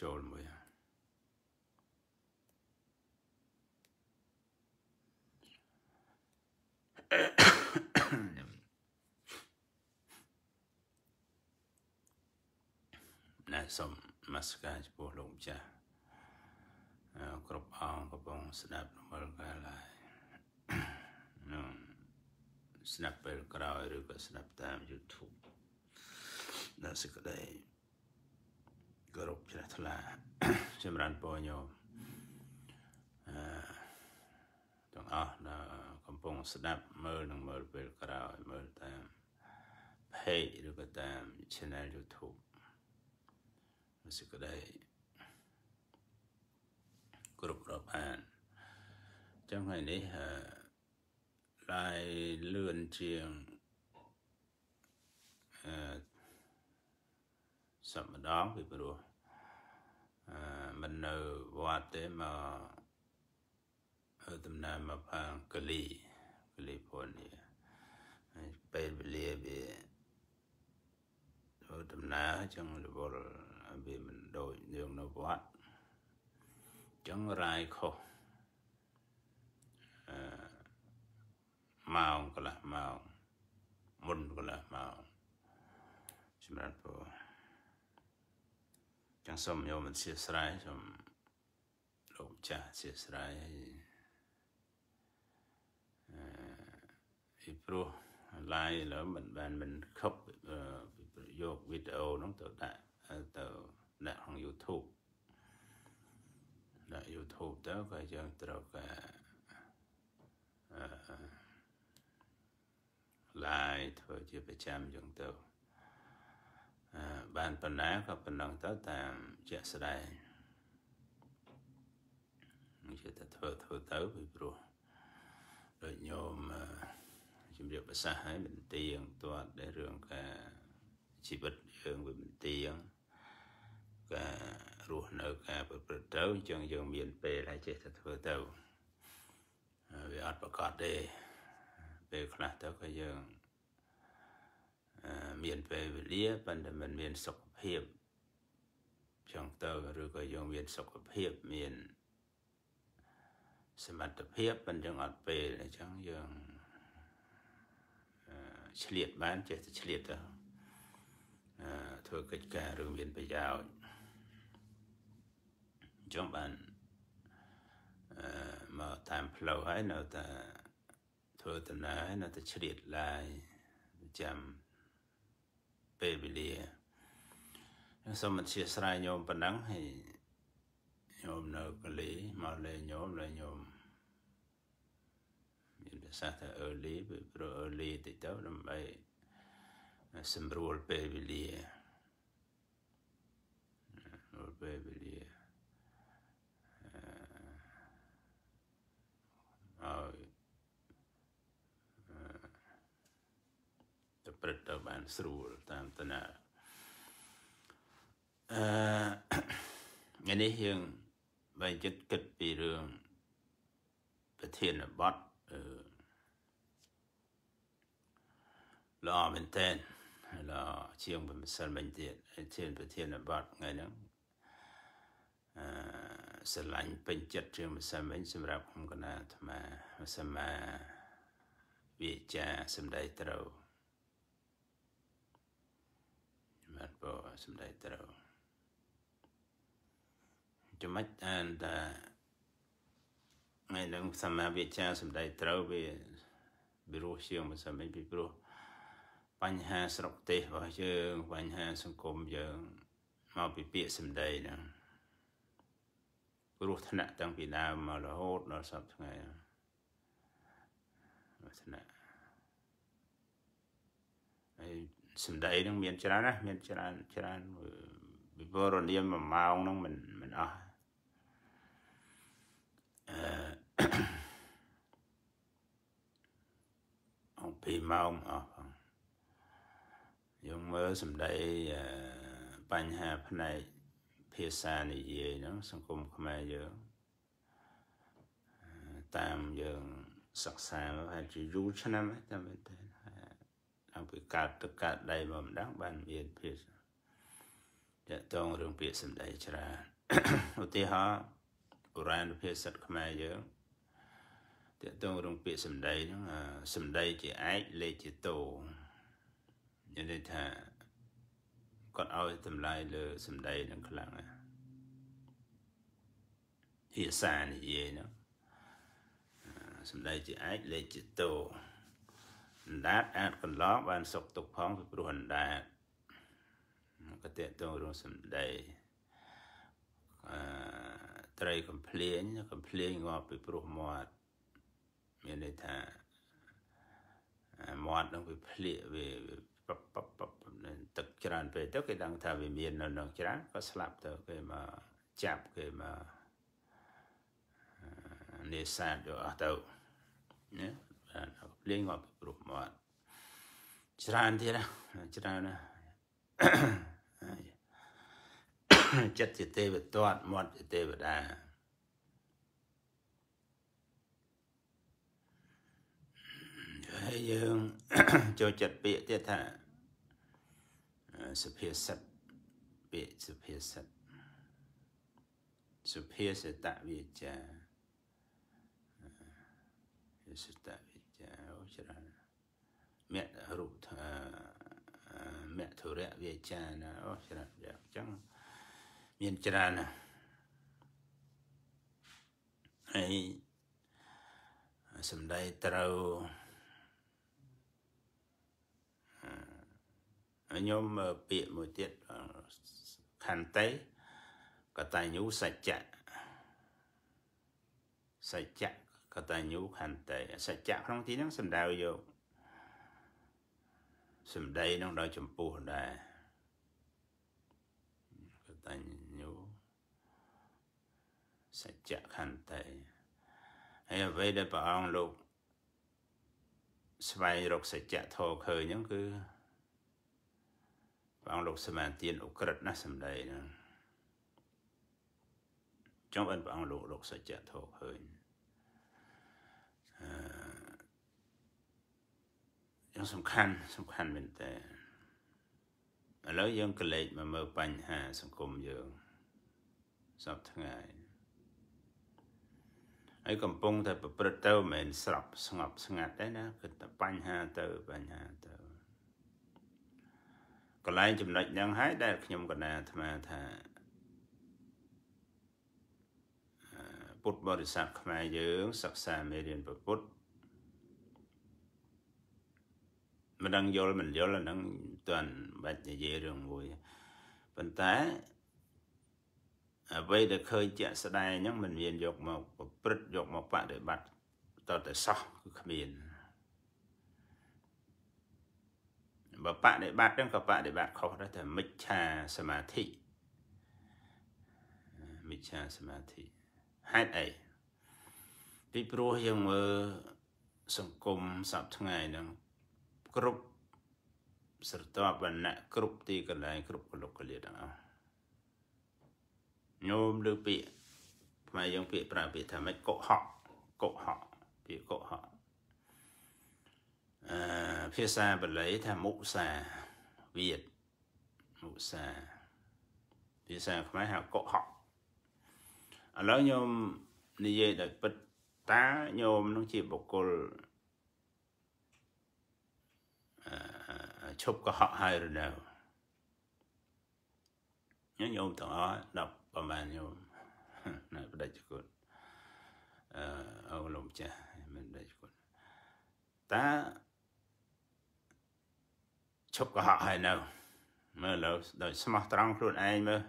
ចូលមួយណាសូមមកស្ការចំពោះលោកម្ចាស់គ្រប់អង្គកំពុងស្ដាប់រំលកាលហើយនឹងស្ដាប់ពេលក្រោយឬក៏ស្ដាប់តាម YouTube ដល់សេចក្ដីគោរពជ្រះថ្លាចម្រើនពរញោមអឺទាំងអស់ដែលកំពុងស្ដាប់មើលនិងមើលពេលក្រោយមើលតាម page ឬក៏តាម channel YouTube សេចក្តីគ្រប់គ្របបានចឹងថ្ងៃនេះអឺឡាយលឿនជាងអឺសឹកម្ដងពីព្រោះអឺមិននៅវត្តទេមកដំណើរមកផាងកលីកលីពននេះពេលវេលាវាដំណើរចឹងរវល់វាមិនដូចយើងនៅវត្តចឹងរាយខុសអឺម៉ោងកន្លះម៉ោងមុនកន្លះម៉ោងសម្រាប់ពួកចាសូមញោមអធិស្ឋានសូមលោកម្ចាស់អធិស្ឋានហើយអឺព្រោះឡាយឥឡូវមិនបានមិនខឹបយកវីដេអូហ្នឹងទៅដាក់ទៅដាក់ក្នុង YouTube ដាក់ YouTube ទៅក៏យើងត្រូវការឡាយធ្វើជាប្រចាំអញ្ចឹងទៅបានប៉ុណ្ណាក៏ប៉ុណ្ណឹងទៅតាមជាក់ស្ដែងនិយាយតែធ្វើធ្វើទៅពីព្រោះដូចញោមជំរាបប្រសាសន៍ហើយមិនទៀងទាត់ ដែលរឿងការជីវិតយើងវាមិនទៀងការរស់នៅ ការប្រព្រឹត្តទៅអញ្ចឹងយើងមាន ពេលហើយចេះតែធ្វើទៅវាអត់ប្រកាសទេពេលខ្លះទៅក៏យើងមានពេលវេលាប៉ុន្តែមិន មានសុខភាពចឹងទៅឬក៏យើងមាន សុខភាពមាន សមត្ថភាពប៉ុន្តែយើងអត់ពេលអញ្ចឹងយើងឆ្លៀតបានចេះតែឆ្លៀតទៅធ្វើកិច្ចការឬមានប្រយោជន៍ចំបានមកតាមផ្លូវហើយនៅតែធ្វើដំណើរនៅតែឆ្លៀតឡាយចាំពេលវេលាសូមអធិស្ឋានញោមប៉ុណ្ណឹងហើយញោមនៅកលីមកលេញោមលេញោមមានប្រសាសន៍ថា early ព្រោះ early តិចទៅដើម្បីសម្រួលពេលវេលារួលពេលវេលាអឺព្រឹត្តទៅបានស្រួលតាមតណាអឺថ្ងៃនេះយើងបែរចិត្តគិតពីរឿងប្រធានបទអឺល្អមែនតើល្អជាងបំសិលមិញទៀតជាប្រធានបទថ្ងៃហ្នឹងអឺស្រឡាញ់ពេញចិត្តជាងបំសិលមិញសម្រាប់ខ្ញុំកណាអាត្មាសម្មាវិជ្ជាសម្ដីត្រូវបាទពោសម្ដីត្រូវចំណុចអានតាហើយនឹងសមាវិជ្ជាសម្ដីត្រូវវាវារស់ជាងមិនសម្ដីពីព្រោះបញ្ហាស្រុកទេសរបស់យើងបញ្ហាសង្គមយើងមកពីពាក្យសម្ដីហ្នឹងព្រោះថ្នាក់តាំងពីដើមមករហូតដល់សពថ្ងៃថ្នាក់ហើយសម្ដីនឹងមាន ច្រើនណាស់មានច្រើនច្រើនពីព្រោះរនាមមួយម៉ោងនឹងមិនមិនអស់អឺអំពីម៉ោងអស់ផងយើងមើលសម្ដីបញ្ហាផ្នែកភាសានិយាយហ្នឹងសង្គមខ្មែរយើងតាមយើងសិក្សាមកហើយជាយូរឆ្នាំតែមែនទេអពីកើតទឹកកើតដៃមកម្ដងបានមានភាពតកតងរឿងពាក្យសម្ដីច្រើនឧទាហរណ៍បុរាណភាសាខ្មែរយើងតកតងរឿងពាក្យសម្ដីហ្នឹងសម្ដីជាឯកលេខជាតោនិយាយថាគាត់ឲ្យតម្លៃលើសម្ដីហ្នឹងខ្លាំងណាស់ភាសានិយាយហ្នឹងសម្ដីជាអាចលេខជាតោអណ្ដែតអាចកន្លងបានសុខទុក្ខផងពីព្រោះអណ្ដែតក៏តេតងរឿងសម្ដីអឺត្រីកំភ្លេងកំភ្លេងងាប់ពីព្រោះមាត់មានន័យថាមាត់នឹងវាភ្លាកវាទឹកច្រើនពេកទៅគេដឹងថាវាមាននៅនឹងច្រើនក៏ស្លាប់ទៅគេមកចាប់គេមកនេសាទយកអស់ទៅណាបាទលេងងាប់ព្រោះមាត់ច្រើនទៀតច្រើនណាចិត្តជាទេវតតមាត់ជាទេវតាហើយយើងចូលចិត្តពាក្យទៀតថាសុភាសិតពាក្យសុភាសិតសុភាសិតវិជ្ជាសុភាសិតវិមគ្គរូបថាមគ្គធរៈវាចាណាអូច្រើនយ៉ាងអញ្ចឹងមានច្រើនណាហើយសំដីត្រូវខ្ញុំពាក្យមួយទៀតខន្តីកតញ្ញូសច្ចៈសច្ចៈកតញ្ញូខន្តីសច្ចៈក្នុងទីហ្នឹងសំដៅយកសម្ដីនឹងដល់ចម្ពោះដែរកតញ្ញូសច្ចៈខន្តីហើយអ្វីដែលព្រះអង្គលោកស្វែងរកសច្ចៈធម៌ឃើញហ្នឹងគឺព្រះអង្គលោកសមានទានអក្រិតណាសម្ដីហ្នឹងចង់បានព្រះអង្គលោកលោកសច្ចៈធម៌ឃើញអឺយ៉ាងសំខាន់សំខាន់មែនតើឥឡូវយើងក៏លេចមកមើលបញ្ហាសង្គមយើងសពថ្ងៃហើយកំពុងតែប្រព្រឹត្តទៅមិនមែនស្រាប់ស្ងប់ស្ងាត់ទេណាគឺតែបញ្ហាទៅបញ្ហាទៅកន្លែងចំណុចហ្នឹងហើយដែលខ្ញុំកណាអាត្មាថាពុទ្ធបរិស័ទខ្មែរយើងសិក្សាមេរៀនពុទ្ធមិនដឹងយល់មិនយល់អាហ្នឹងតាន់បាច់និយាយរឿងមួយប៉ុន្តែអ្វីដែលឃើញជាក់ស្ដែងហ្នឹងមិនមានយកមកប្រព្រឹត្តយកមកបដិបត្តិតតែសោះគឺគ្មានបើបដិបត្តិហ្នឹងក៏បដិបត្តិខុសដែរតែមិច្ឆាសមាធិមិច្ឆាសមាធិហេតុអីពីព្រោះយើងមើលសង្គមសពថ្ងៃហ្នឹងគ្រប់ស្រទាប់វណ្ណៈគ្រប់ទីកន្លែងគ្រប់កលុកកលាទាំងអស់ញោមលើពាក្យខ្មែរយើងពាក្យប្រើពាក្យថាម៉េចកុហកកុហកពាក្យកុហកអឺភាសាបាលីថាមុសាវៀតមុសាភាសាខ្មែរហៅកុហកឥឡូវញោមនិយាយដោយពិតតាញោមនឹងជាបុគ្គលឈប់កុហកហើយឬនៅញោមទាំងអស់ដល់ប្រហែលញោមនៅបដិជគុណអឺអរលោកចាស់មិនបដិជគុណតាឈប់កុហកហើយនៅ មើលលើដោយស្មោះត្រង់ខ្លួនឯងមើល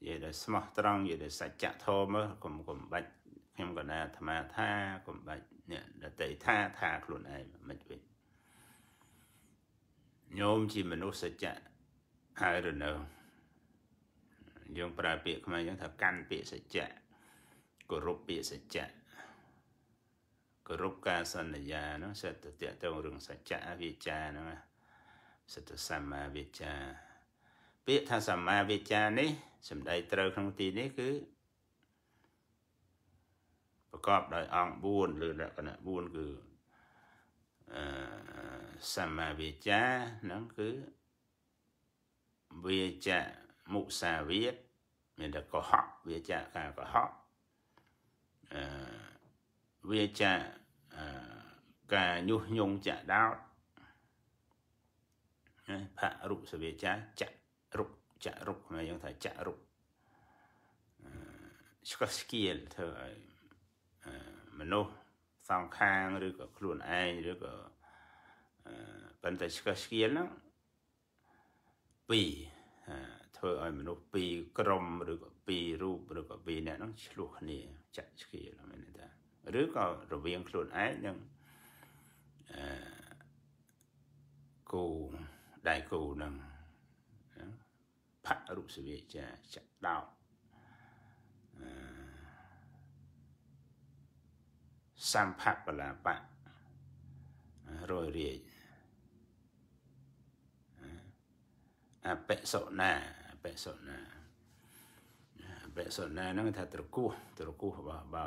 និយាយដោយស្មោះត្រង់និយាយដោយសច្ចធម៌មើលកុំកុំបាច់ខ្ញុំកណាអាត្មាថា កុំបាច់អ្នកដតីថា ថា ខ្លួនឯងមិនវិញញោមជាមនុស្សសច្ចៈហើយឬនៅយើងប្រើពាក្យខ្មែរយើងថាកាន់ពាក្យសច្ចៈគោរពពាក្យសច្ចៈគោរពការសន្យានោះសត្វតេតងរឿងសច្ចៈវិជ្ជានោះសត្វសម្មាវិជ្ជាពាក្យថាសម្មាវិជ្ជានេះសំដីត្រូវក្នុងទីនេះគឺ ប្រកបដោយ អង្គ4ឬលក្ខណៈ4គឺសម្មាវាចាហ្នឹងគឺវាចាមុសាវាទមានតែកុហកវាចាការកុហកអឺវាចាការញុះញង់ចាក់ដោតផរុសវាចាចាក់រុកចាក់រុកខ្មែរយើងថាចាក់រុកស្កស្គៀលធ្វើឲ្យមនុស្សសងខាងឬក៏ខ្លួនឯងឬក៏ប៉ុន្តែឆ្កឹះឆ្កៀលហ្នឹងពីរធ្វើឲ្យមនុស្សពីរក្រុមឬក៏ពីររូបឬក៏ពីរអ្នកហ្នឹងឆ្លោះគ្នាចាក់ឆ្កៀលមែនទេឬក៏រវាងខ្លួនឯងនិងអឺគូដៃគូនឹងផរុសវិជាចាក់ដោតសម្ផបលាបៈរយរាជអបិសុណាអបិសុណាអបិសុណាហ្នឹងថាត្រគោះត្រគោះរបស់បោ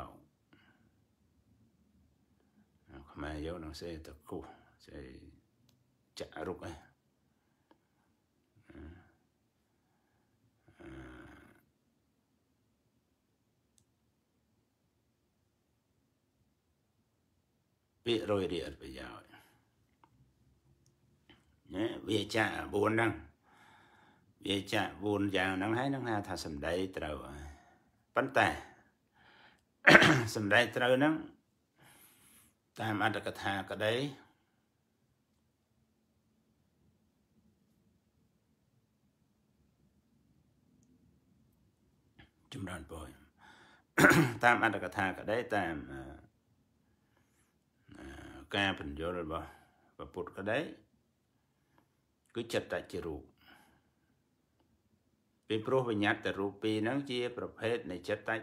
ខ្មែរយកនឹងសេត្រគោះសេចាក់រុកឯងពាក្យរយរាយអត់ប្រយោជន៍ណាវាចា4ហ្នឹងវាចា4យ៉ាងហ្នឹងហើយនឹងហៅថាសម្ដីត្រូវហើយប៉ុន្តែសម្ដីត្រូវហ្នឹងតាមអត្តកថាក្តីចម្រើនពរតាមអត្តកថាក្តីតាមអឺការបញ្យលរបស់ព្រះពុទ្ធក៏ដែរគឺចិត្តតជារូបពីព្រោះវិញ្ញាតតរូបពីរហ្នឹងជា ប្រភេទនៃចិត្តត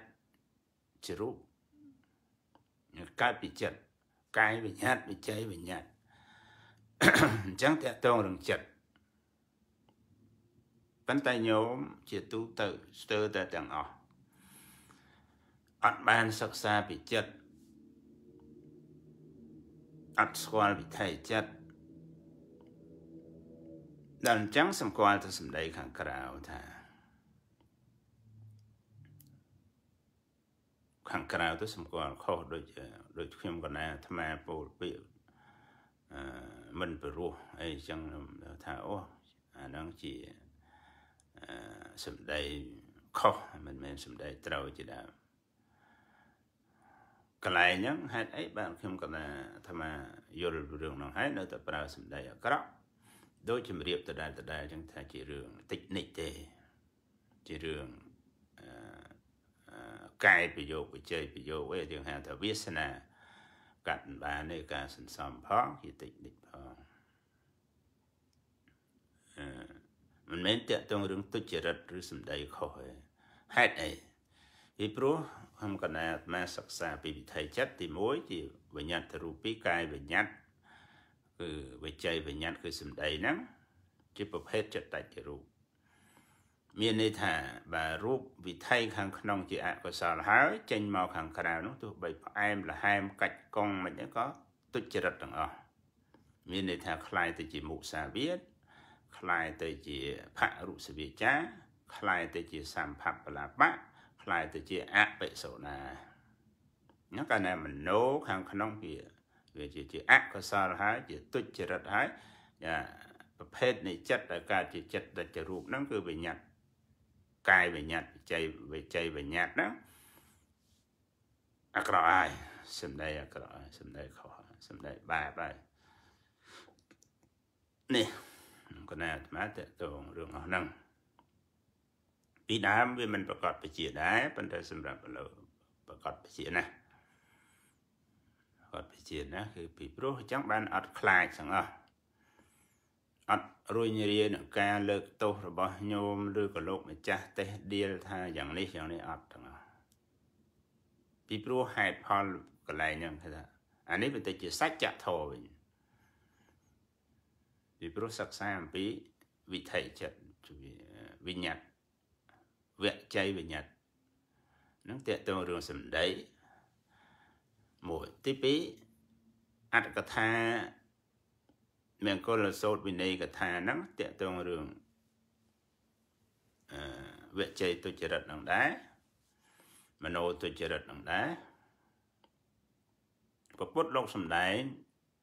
ជារូបកើតពីចិត្តកាយវិញ្ញាតវិច័យវិញ្ញាតអញ្ចឹងតកតងនឹងចិត្តប៉ុន្តែញោមជាទូទៅស្ទើរតែទាំងអស់អត់បានសិក្សាពីចិត្តអត់ស្គាល់វិថីចិត្តដល់អញ្ចឹងសម្គាល់ទៅសម្ដីខាងក្រៅថាខាងក្រៅទៅសម្គាល់ខុសដូចដូចខ្ញុំកណាអាត្មាពោលពាក្យអឺមិនព្រោះអីចឹងថាអូអានឹងជាអឺសម្ដីខុសមិនមែនសម្ដីត្រូវជាដើមកន្លែងហ្នឹងហេតុអីបានខ្ញុំកណាអាត្មាយល់រឿងហ្នឹងហើយនៅតែប្រើសម្ដីអាក្រក់ដូចជំរាបដដែលដដែលចឹងថាជារឿងតិចនិចទេ ជារឿងអឺកាយប្រយោគបច្ចេកប្រយោគអីយើងហៅថាវាសនាកាត់មិនបានទេការសន្សំផងជាតិចនិចផងអឺមិនមែនតកតងរឿងទុច្ចរិតឬសម្ដីខុសទេហេតុអីពីព្រោះខ្ញុំកណាអាត្មាសិក្សាពីវិថីចិត្តទី1ជាវិញ្ញាតរូបពីរកាយវិញ្ញាតគឺវិច័យវិញ្ញាតគឺសម្ដីហ្នឹងជាប្រភេទចិត្តតច្ចរូបមានន័យថាបើរូបវិថីខាងក្នុងជាអកុសលហើយចេញមកខាងក្រៅនោះទោះបីផ្អែមល្ហែមកាច់កង់មិនហ្នឹងក៏ទុច្ចរិតទាំងអស់មានន័យថាคล้ายទៅជាមុសាវាទคล้ายទៅជាភរុសវិចាคล้ายទៅជាសម្ភបលាបៈផ្លែទៅជាអបិសូណាហ្នឹងកាលណាមនោខាងក្នុងវាវាជាជាអកុសលហើយជាទុច្ចរិតហើយចាប្រភេទនៃចិត្តដែលកើតជាចិត្តដែលជារូបហ្នឹងគឺវិញ្ញាតកាយវិញ្ញាតវិច័យវិច័យវិញ្ញាតហ្នឹងអក្រក់ហើយសម្ដីអក្រក់ហើយសម្ដីខុសសម្ដីបាបហើយនេះគណៈអាត្មាតទៅរឿងអស់ហ្នឹងពីដើមវាមិនប្រកបពជាដែរប៉ុន្តែសម្រាប់ឥឡូវប្រកបពជាណាស់គាត់ពជាណាគឺពីព្រោះអញ្ចឹងបានអត់ខ្លាចទាំងអស់អត់រួញរានឹងការ លើកទោសរបស់ញោមឬក៏លោកម្ចាស់ទេសដៀលថាយ៉ាងនេះយ៉ាងនេះអត់ទាំងអស់ពីព្រោះហេតុផលកន្លែងហ្នឹងគេថាអានេះវាទៅជាសច្ចធម៌វិញពីព្រោះសិក្សាអំពីវិថីចិត្តវិញ្ញាតិវគ្គចៃវិញ្ញាតនឹងតកតងរឿងសម្ដីមួយទី2អត្តកថាមង្គលសោតវិន័យកថាហ្នឹងតកតងរឿងអឺវជ័យទុច្ចរិតនឹងដែរមโนទុច្ចរិតនឹងដែរពពុទ្ធលោកសំដែង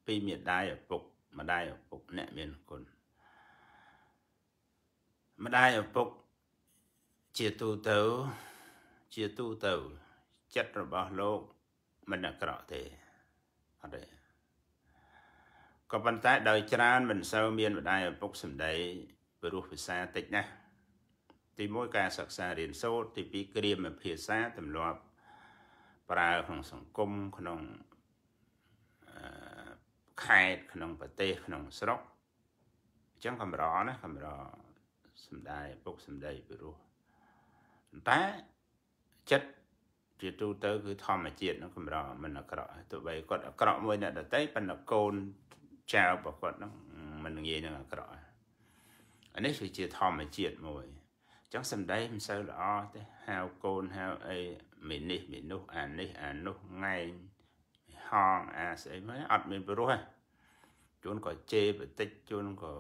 ពីមេដាយឪពុក ម្ដាយឪពុកអ្នកមានគុណម្ដាយឪពុកជាទូទៅជាទូទៅ ចិត្តរបស់លោកមិនអាក្រក់ទេអត់ទេក៏ប៉ុន្តែដោយច្រើនមិនសូវមានម្ដាយឪពុកសម្ដីព្រោះភាសាតិចណាស់ទី1ការសិក្សារៀនសូត្រទី2ក្រៀមភាសាទម្លាប់ប្រើក្នុងសង្គមក្នុងខេត្តក្នុងប្រទេសក្នុងស្រុកអញ្ចឹងកម្រណាកម្រសម្ដាយឪពុក សម្ដីព្រោះតែចិត្តជាទូទៅគឺធម្មជាតិនោះកម្រមិនអាក្រក់ទោះបីគាត់អាក្រក់មួយអ្នកដតីប៉ុន្តែកូនចៅរបស់គាត់នោះមិនងាយនឹងអាក្រក់អានេះគឺជាធម្មជាតិមួយអញ្ចឹងសំដីមិនសូវល្អទេហៅកូនហៅអីមីនេះមីនោះអានេះអានោះងៃហងអាស្អីមកអត់មានព្រោះទេជួនក៏ជេរបន្តិចជួនក៏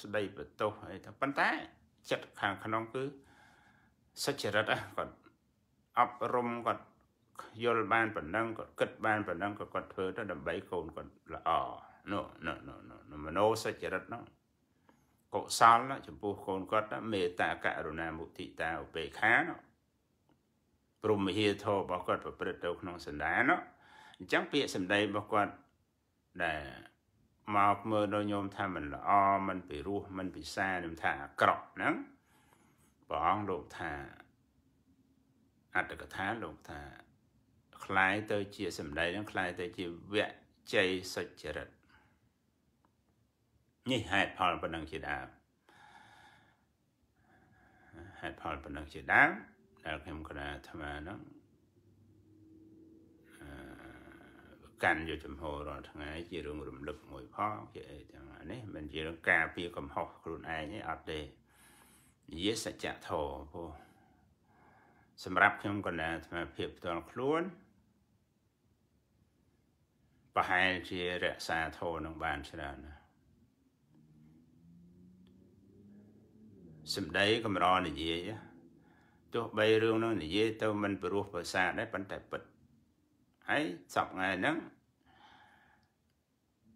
ស្ដីបន្ទោសអីតែប៉ុន្តែ ចិត្តខាងក្នុងគឺសុចរិតគាត់អប់រំគាត់យល់បានប៉ុណ្ណឹងគាត់គិតបានប៉ុណ្ណឹងក៏គាត់ធ្វើទៅដើម្បីកូនគាត់ល្អនោះនោះនោះមโนសុចរិតនោះកុសលចំពោះកូនគាត់មេត្តាករុណាមុទិតាឧបេក្ខានោះព្រមវិហារធម៌របស់គាត់ប្រព្រឹត្តទៅក្នុងសន្តានអញ្ចឹងពាក្យសម្ដីរបស់គាត់ដែលមកមើលដល់ញោមថាมันល្អมันពិរោះมันពិសាខ្ញុំថាអាក្រក់ហ្នឹងព្រះអង្គលោកថាអត្តកថាលោកថាคล้ายទៅជាសម្ដីនឹងคล้ายទៅ ជាវគ្គជ័យសុចរិតនេះហេតុផលប៉ុណ្ណឹងជាដើមហេតុផលប៉ុណ្ណឹងជាដើមដែលខ្ញុំគណនាអាត្មានឹងកាន់យកចំហរាល់ថ្ងៃជារឿងរំលឹកមួយផងជាអីទាំងនេះមិនជារឿងការពារកំហុសខ្លួនឯងទេអត់ទេនិយាយសច្ចធម៌ព្រោះសម្រាប់ខ្ញុំកណ្ដាលអាត្មាភាពផ្ទាល់ខ្លួនប្រហែលជារក្សាធម៌នឹងបានច្រើនណាសម្ដីកម្រនិយាយទោះបីរឿងនោះនិយាយទៅមិនព្រោះប្រសាដែរប៉ុន្តែពិតហើយសប្តាហ៍ថ្ងៃហ្នឹង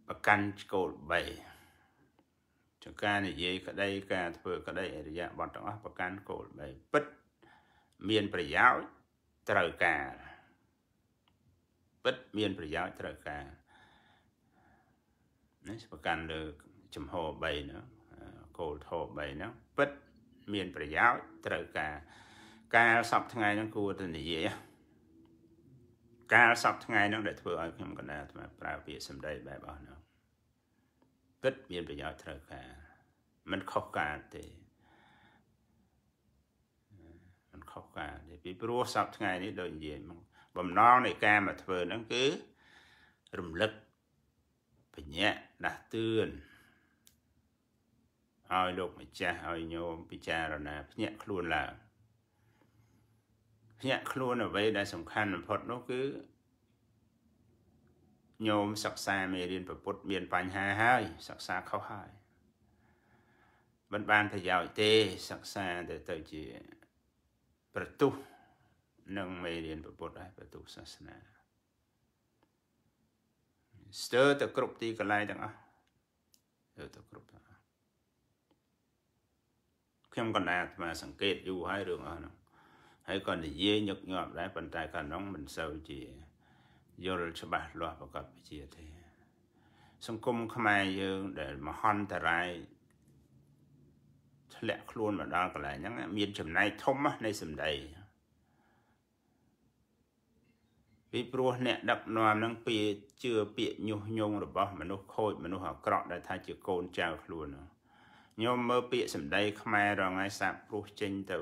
ប្រកាន់ឆ្កោល3ចង្ការនិយាយក្តីការធ្វើក្តី អរិយបទទាំងអស់ប្រកាន់គោលបីពិតមានប្រយោជន៍ត្រូវការ ពិតមានប្រយោជន៍ត្រូវការ នេះប្រកាន់លើចំហ3នោះគោលធម៌3នោះពិតមានប្រយោជន៍ត្រូវការ កាលសពថ្ងៃនឹងគួរទៅនិយាយកាលសពថ្ងៃនឹងដែលធ្វើឲ្យខ្ញុំកណ្ដាលអាត្មាប្រើពាក្យសម្ដី បែបអស់នោះគិតមានប្រយោជន៍ត្រូវការមិនខុសការទេមិនខុសការទេពីព្រោះសប្តាហ៍នេះដូចនិយាយមកបំណង នៃការមកធ្វើហ្នឹងគឺរំលឹកបញ្ញាដាស់តឿនឲ្យលោកម្ចាស់ឲ្យញោមពិចារណាភ្ញាក់ខ្លួនឡើងភ្ញាក់ខ្លួនអ្វីដែលសំខាន់បំផុតនោះគឺញោមសិក្សាមេរៀនប្រពុតមានបញ្ហាហើយសិក្សាខុសហើយមិនបានប្រយោជន៍ទេសិក្សាទៅទៅជា ប្រទុះនឹងមេរៀនប្រពុតហើយ ប្រទុះសាសនាស្ទើរតែគ្រប់ទីកន្លែងទាំងអស់ស្ទើរតែគ្រប់ទាំងអស់ខ្ញុំកណ្ដាលអាត្មាសង្កេតយូរហើយរឿងអស់ហ្នឹងហើយក៏និយាយញឹកញាប់ដែរប៉ុន្តែកាលនោះមិនសូវជាយល់ច្បាស់លាស់ប្រកបវិជាទេសង្គមខ្មែរយើង ដែលមហន្តរាយធ្លាក់ខ្លួនមកដល់កន្លែងហ្នឹងមានចំណែកធំនៃសម្ដីពីព្រោះអ្នកដឹកនាំនឹងពីជឿពាក្យញុះញង់របស់មនុស្សខូច មនុស្សអាក្រក់ដែលថាជាកូនចៅខ្លួនខ្ញុំមើលពាក្យសម្ដីខ្មែររងឯសាប់ព្រោះចេញទៅ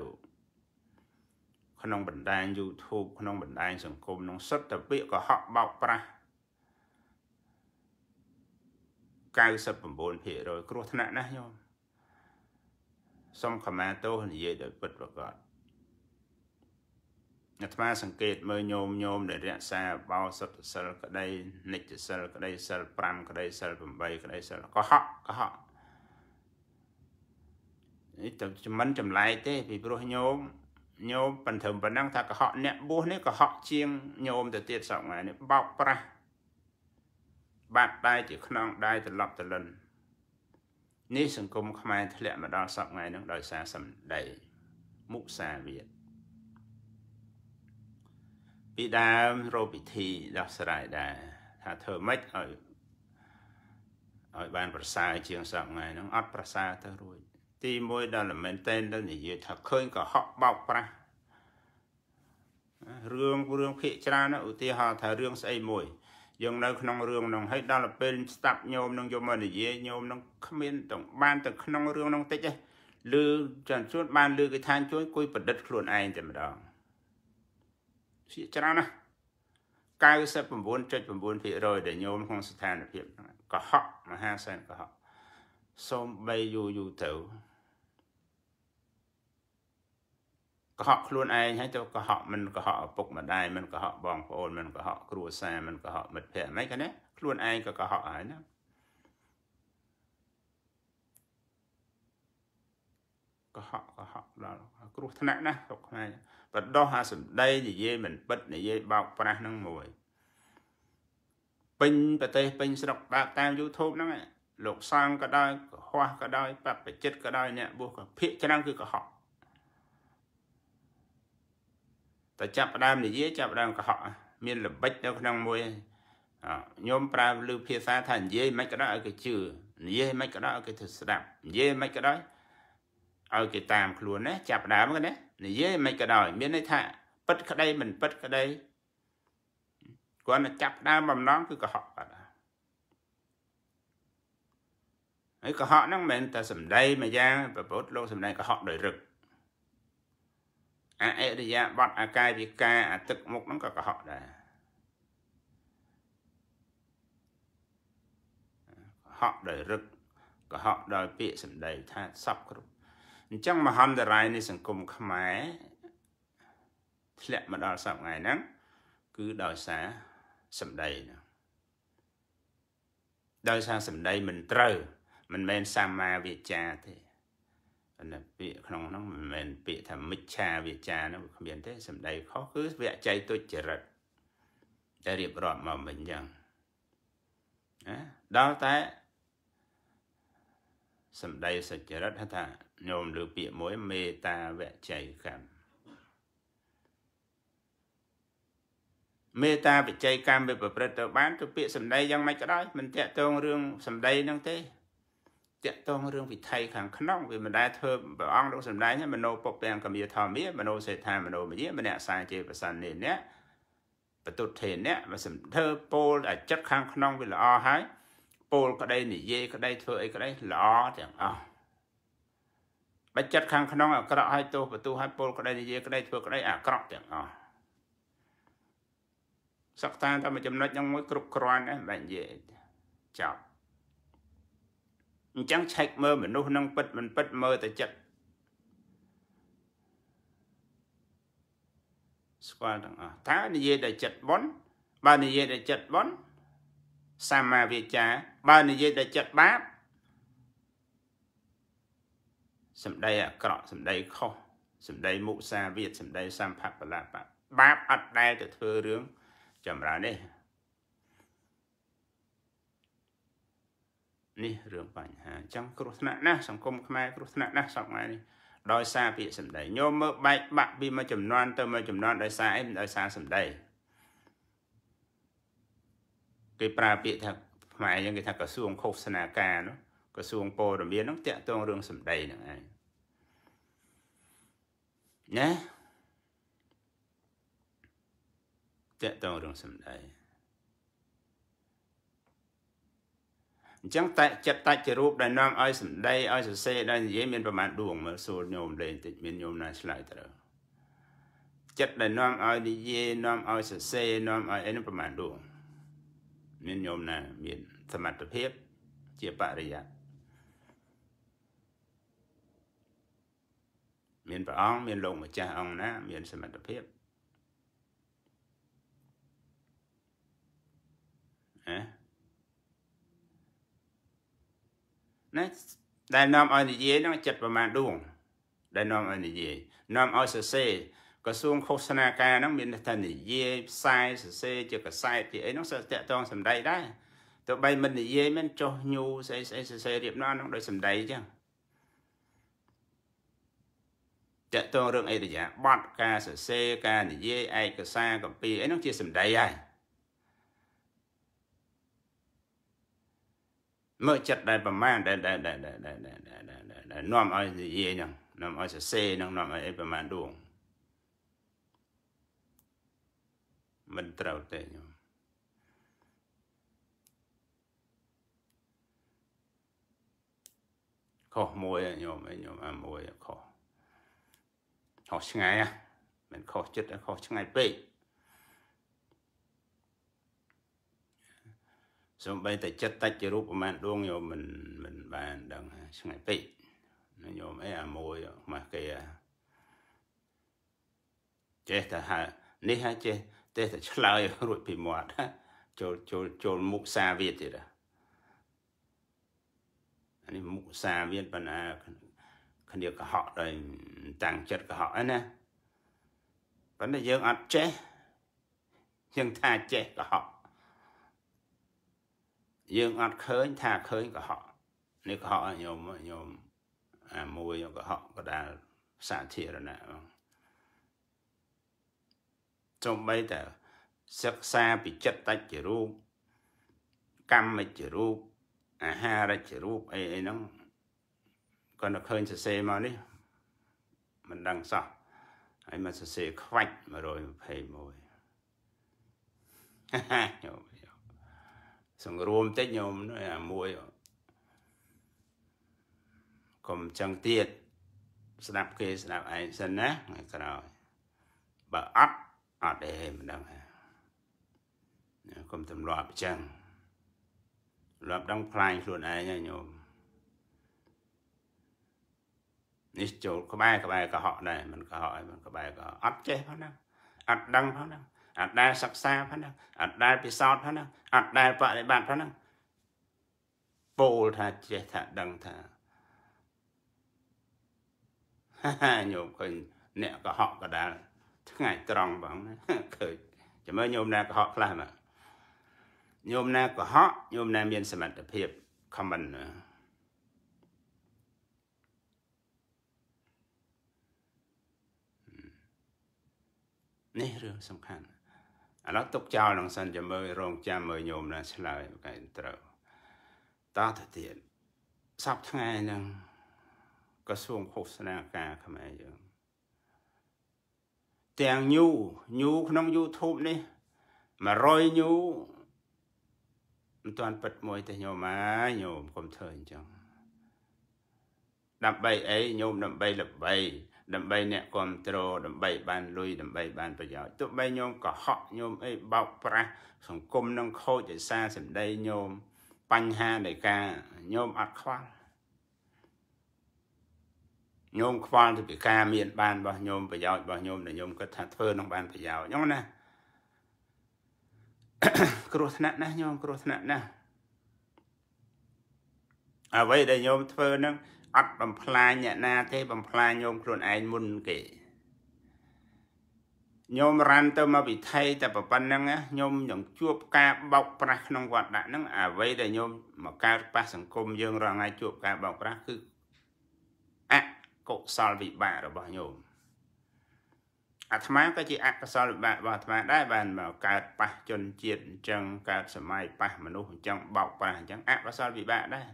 ក្នុងបណ្ដាញ YouTube ក្នុងបណ្ដាញសង្គមក្នុងសុទ្ធតែពាក្យកុហកបោកប្រាស់99%គ្រោះថ្នាក់ណាស់ញោមសូមខមាទោសនិយាយដោយពិតប្រាកដអាត្មាសង្កេតមើលញោមញោមដែលរក្សាបោសុទ្ធសិលក្តីនិច្ចសិលក្តីសិល5ក្តីសិល8ក្តីសិលកុហកកុហកនេះតែចំមិនចម្លែកទេ ពីព្រោះញោមញោមបន្ត្រឹមប៉ុណ្ណឹងថាកុហកអ្នកបួសនេះកុហកជាងញោមទៅទៀតសពថ្ងៃនេះបោកប្រាស់បាត់ដែរជាខ្នងដែរត្រឡប់ត្រលិននេះសង្គមខ្មែរធ្លាក់មកដល់សពថ្ងៃនឹងដោយសារសម្ដីមុសាវាទពីដើមរោពិធីដោះស្រាយដែរថាធ្វើម៉េចឲ្យឲ្យបាន ប្រសើរជាងសពថ្ងៃនឹង អត់ប្រសើរទៅរួចទី1ដែលមែនតែនដែលនិយាយថាឃើញកុហកបោកប្រាស់រឿងរឿងភាកច្រើនឧទាហរណ៍ថារឿងស្អីមួយយើងនៅក្នុងរឿងនោះហើយដល់ទៅពេលស្ដាប់ញោមនឹងយកមកនិយាយញោមនឹងគ្មានទាំងបានទៅក្នុងរឿងនោះតិចទេឬចាន់ជួនបានលើគេថាជួយគួយប្រឌិតខ្លួនឯងតែម្ដងភាកច្រើនណាស់99.9%ដែលញោមក្នុងស្ថានភាពហ្នឹងកុហកមហាសែនកុហកសូមបីយូរយូរទៅកុហកខ្លួនឯងហើយទៅកុហកមិនកុហកឪពុកម្ដាយមិនកុហកបងប្អូនមិនកុហកគ្រួសារមិនកុហកមិត្តភក្តិហ្មងគេណាខ្លួនឯងក៏កុហកហើយណាកុហកកុហកដល់គ្រោះថ្នាក់ណាស្រុកខ្មែរបដោះអាសម្ដីនិយាយមិនពិតនិយាយបោកប្រាស់នឹងមួយពេញប្រទេសពេញ ស្រុកបើកតាម YouTube ហ្នឹងឯងលោកសង្ឃក៏ដោយកុហកក៏ដោយបព្វជិតក៏ដោយអ្នកបុះក៏ភាកច្រើនគឺកុហកតែចាប់ផ្ដើមនិយាយចាប់ផ្ដើមកុហកមានល្បិចនៅ ក្នុងមួយខ្ញុំប្រើលឺភាសា ថានិយាយមិនក៏ដោយឲ្យគេជឿនិយាយមិនក៏ដោយឲ្យគេទៅស្ដាប់និយាយមិនក៏ដោយឲ្យគេតាម ខ្លួនណាចាប់ផ្ដើមណានិយាយមិនក៏ដោយមានន័យថាពិតក្តីមិនពិតក្តីគាត់នឹងចាប់ដើមបំណងគឺកុហកបាត់ហើយកុហកហ្នឹងមិនមែនតែសម្ដីមួយយ៉ាងប្រពុតលោកសម្ដែងកុហកដោយរឹកអរិយាប័តអាកាយវិការអាទឹកមុខហ្នឹងក៏កុហកដែរកុហកដោយរឹកកុហកដោយ ពាក្យសម្ដីថាសពគ្រប់អញ្ចឹងមហន្តរាយនៃសង្គមខ្មែរធ្លាក់មកដល់សពថ្ងៃហ្នឹងគឺដោយសារសម្ដីហ្នឹងដោយសារសម្ដីមិនត្រូវ មិនមែនសម្មាវាចាទេណាពាក្យក្នុងហ្នឹងមិនមែនពាក្យថាមិច្ឆាវាចាហ្នឹងគ្មានទេសំដីខុសគឺវាចៃទុច្ចរិតតែរៀបរាប់មកមិញអញ្ចឹងណាដល់តែសំដីសុចរិតថាញោមលើពាក្យមួយ មេតាវច័យកម្មមេត្តាវិច័យកម្មវាប្រព្រឹត្តទៅបានទៅពាក្យសម្ដីយ៉ាងម៉េចក៏ដោយមិនតាក់ទងរឿងសម្ដីនឹងទេតកតងរឿងវិថីខាងក្នុងវាមិនដែលធ្វើព្រះអង្គលោកសម្ដែងមโนពពាំងកមាធម្មាមโนសេដ្ឋามโนមយាមនសាជេបសន្នេអ្នកបទុទ្ធេអ្នកមកសម្ធ្វើពោលអាចិតខាងក្នុងវាល្អហើយពោលក្តីនិយាយក្តីធ្វើអីក្តីល្អទាំងអស់បើចិត្តខាងក្នុងអាក្រក់ហើយទោសបន្ទូហើយពោលក្តីនិយាយក្តីធ្វើក្តីអាក្រក់ទាំងអស់សក្តានតែមួយចំណុចហ្នឹងមួយគ្រប់គ្រាន់ណាស់បែរនិយាយចប់អញ្ចឹងឆែកមើលមនុស្សនឹងពិតមិនពិតមើលតែចិត្តស្គាល់ទាំងអស់តើនិយាយតែចិត្តបនបើនិយាយតែចិត្តបនសម្មាវាចាបើនិយាយតែចិត្តបាបសម្ដីអាក្រក់សម្ដីខុសសម្ដីមុសាវាទសម្ដីសម្ផបលៈបាបអត់ដែល ទៅធ្វើរឿងចម្រើននេះនេះរឿងបញ្ហាអញ្ចឹងគ្រោះថ្នាក់ណាស់សង្គមខ្មែរគ្រោះថ្នាក់ណាស់សពថ្ងៃនេះដោយសារពាក្យសម្ដីញោមមើលបែកបាក់ពីមួយចំនួនទៅមួយចំនួនដោយសារអីដោយសារសម្ដីគេប្រើពាក្យថាខ្មែរយើងគេថាក្រសួងឃោសនាការនោះក្រសួងពលរដ្ឋហ្នឹងតាក់ទងរឿងសម្ដីហ្នឹងឯងណាតាក់ទងរឿងសម្ដីអញ្ចឹងតែចិត្តតច្ចរូបដែលនាំឲ្យសម្ដីឲ្យសរសេរដែលនិយាយមានប្រមាណដួងមើលសួរញោមលេងតិចមានញោមណាឆ្លើយត្រូវចិត្តដែលនាំឲ្យនិយាយនាំឲ្យសរសេរនាំឲ្យអីនោះប្រមាណដួងមានញោមណាមានសមត្ថភាព ជាបរិយ័តមានព្រះអង្គមាន លោកម្ចាស់អង្គណា មានសមត្ថភាពហ៎ណាដែលនាំឲ្យនិយាយនឹងចិត្តប្រមាណដួងដែលនាំឲ្យនិយាយនាំឲ្យសរសេរក្រសួងឃោសនាការហ្នឹងមានថានិយាយផ្សាយសរសេរជាកសែតជាអីហ្នឹងសិតតតងសម្ដីដែរទោះបីមិននិយាយមិនចុះញូស្អីស្អីសរសេររៀបណាហ្នឹងដោយសម្ដីចឹងតតងរឿងអីរយៈប័តការសរសេរការនិយាយឯកសារកម្ពីអីហ្នឹងជាសម្ដីហើយមើលចិត្តដែលប្រមាណដែលដែលដែលដែលនាំឲ្យនិយាយហ្នឹងនាំឲ្យសរសេរហ្នឹងនាំឲ្យអីប្រមាណដួងមិនត្រូវទេញោមខុសមួយញោមញោមអាមួយខុសខុសឆ្ងាយមិនខុសចិត្តខុសឆ្ងាយពេកសំបីតែចិត្តតិចជារូបប្រមាណដួងខ្ញុំមិនមិនបានដឹងឆ្ងាយពេកខ្ញុំអីអាមួយមកគេចេះតែហៅនេះហ่าចេះតែតែឆ្លើយរួចពីមាត់ចូលចូលចូលមុខសាវិតទៀតអានេះមុខសាវិតបណ្ណាគ្នាកុហកដោយតាំងចិត្តកុហកហ្នឹងណាប៉ុន្តែយើងអត់ចេះយើងថាចេះកុហកយើងអត់ឃើញ ថាឃើញកុហកនេះកុហកញោមញោមអាមួយកុហកបដាលសាធារណៈបងចំបីតើសិក្សាពីចិត្តតច្ចរូបកម្មច្ចរូបអាហារច្ចរូបអីអីហ្នឹងក៏នៅឃើញសរសេរមកនេះមិនដឹងសោះហើយមកសរសេរខ្វាច់121សង្រួមតិចញោមអាមួយកុំចឹងទៀតស្ដាប់គេស្ដាប់ឯងសិនណាក្រោយបើអត់អត់ទេមិនដឹងកុំទម្លាប់ចឹងលាប់ដឹងផ្លាញខ្លួនឯងហើយញោមនេះចូលក្បែរក្បែរកុហកដែរមិនកុហកឲ្យមិនក្បែរកុហកអត់ចេះផងណាអត់ដឹងផងណាអត់ដែលសិក្សាផងណាអត់ដែលពិសោធន៍ផងណាអត់ដែលបប្រតិបត្តិផងណាពោលថាចេះថាដឹងថាញោមឃើញអ្នកកុហកកដាលថ្ងៃត្រង់បងណាឃើញចាំមើលញោមណាកុហកខ្លះមកញោមណាកុហកញោមណាមានសមត្ថភាព comment ណានេះរឿងសំខាន់ឥឡូវទុកចោលនឹងសិនចាំមើលរងចាំមើលញោមណាឆ្លើយអូខេត្រូវតទៅទៀតសប្ថ្ងៃហ្នឹងក្រសួងឃោសនាការខ្មែរយើងទាំងញូញូក្នុង YouTube នេះ100ញូមិនទាន់ពិតមួយទេញោមអើយញោមកុំធ្វើអញ្ចឹងដើម្បីអីញោមដើម្បីល្បីដើម្បីអ្នកគ្រប់គ្រងដើម្បីបានលុយដើម្បីបានប្រយោជន៍ទោះបីញោមកុហកញោមអីបោកប្រាស់សង្គមនឹងខូចដោយសារសម្ដីញោមបញ្ហានៃការញោមអត់ខ្វល់ញោមខ្វល់ទៅពីការមាន បានរបស់ញោមប្រយោជន៍របស់ញោមដែលញោមគិតថាធ្វើនឹងបានប្រយោជន៍ហ្នឹងណាគ្រោះថ្នាក់ណាស់ញោមគ្រោះថ្នាក់ណាស់អ្វីដែលញោមធ្វើហ្នឹងអត់បំផ្លាញអ្នកណាទេបំផ្លាញញោមខ្លួនឯងមុនគេញោមរាន់ទៅមកវិថីតែប៉ុណ្្នឹងញោមនឹងជួបការបោកប្រាស់ក្នុងវត្តដាក់ហ្នឹងអ្វីដែលញោមមកកើតប៉ះសង្គមយើងរងឲ្យជួបការបោកប្រាស់គឺអកុសលវិបាករបស់ញោមអាត្មាក៏ជាអកុសលវិបាករបស់អាត្មាដែរបានមកកើតប៉ះជនជាតិអញ្ចឹងកើតសម័យប៉ះមនុស្សអញ្ចឹងបោកប្រាស់អញ្ចឹងអកុសលវិបាកដែរ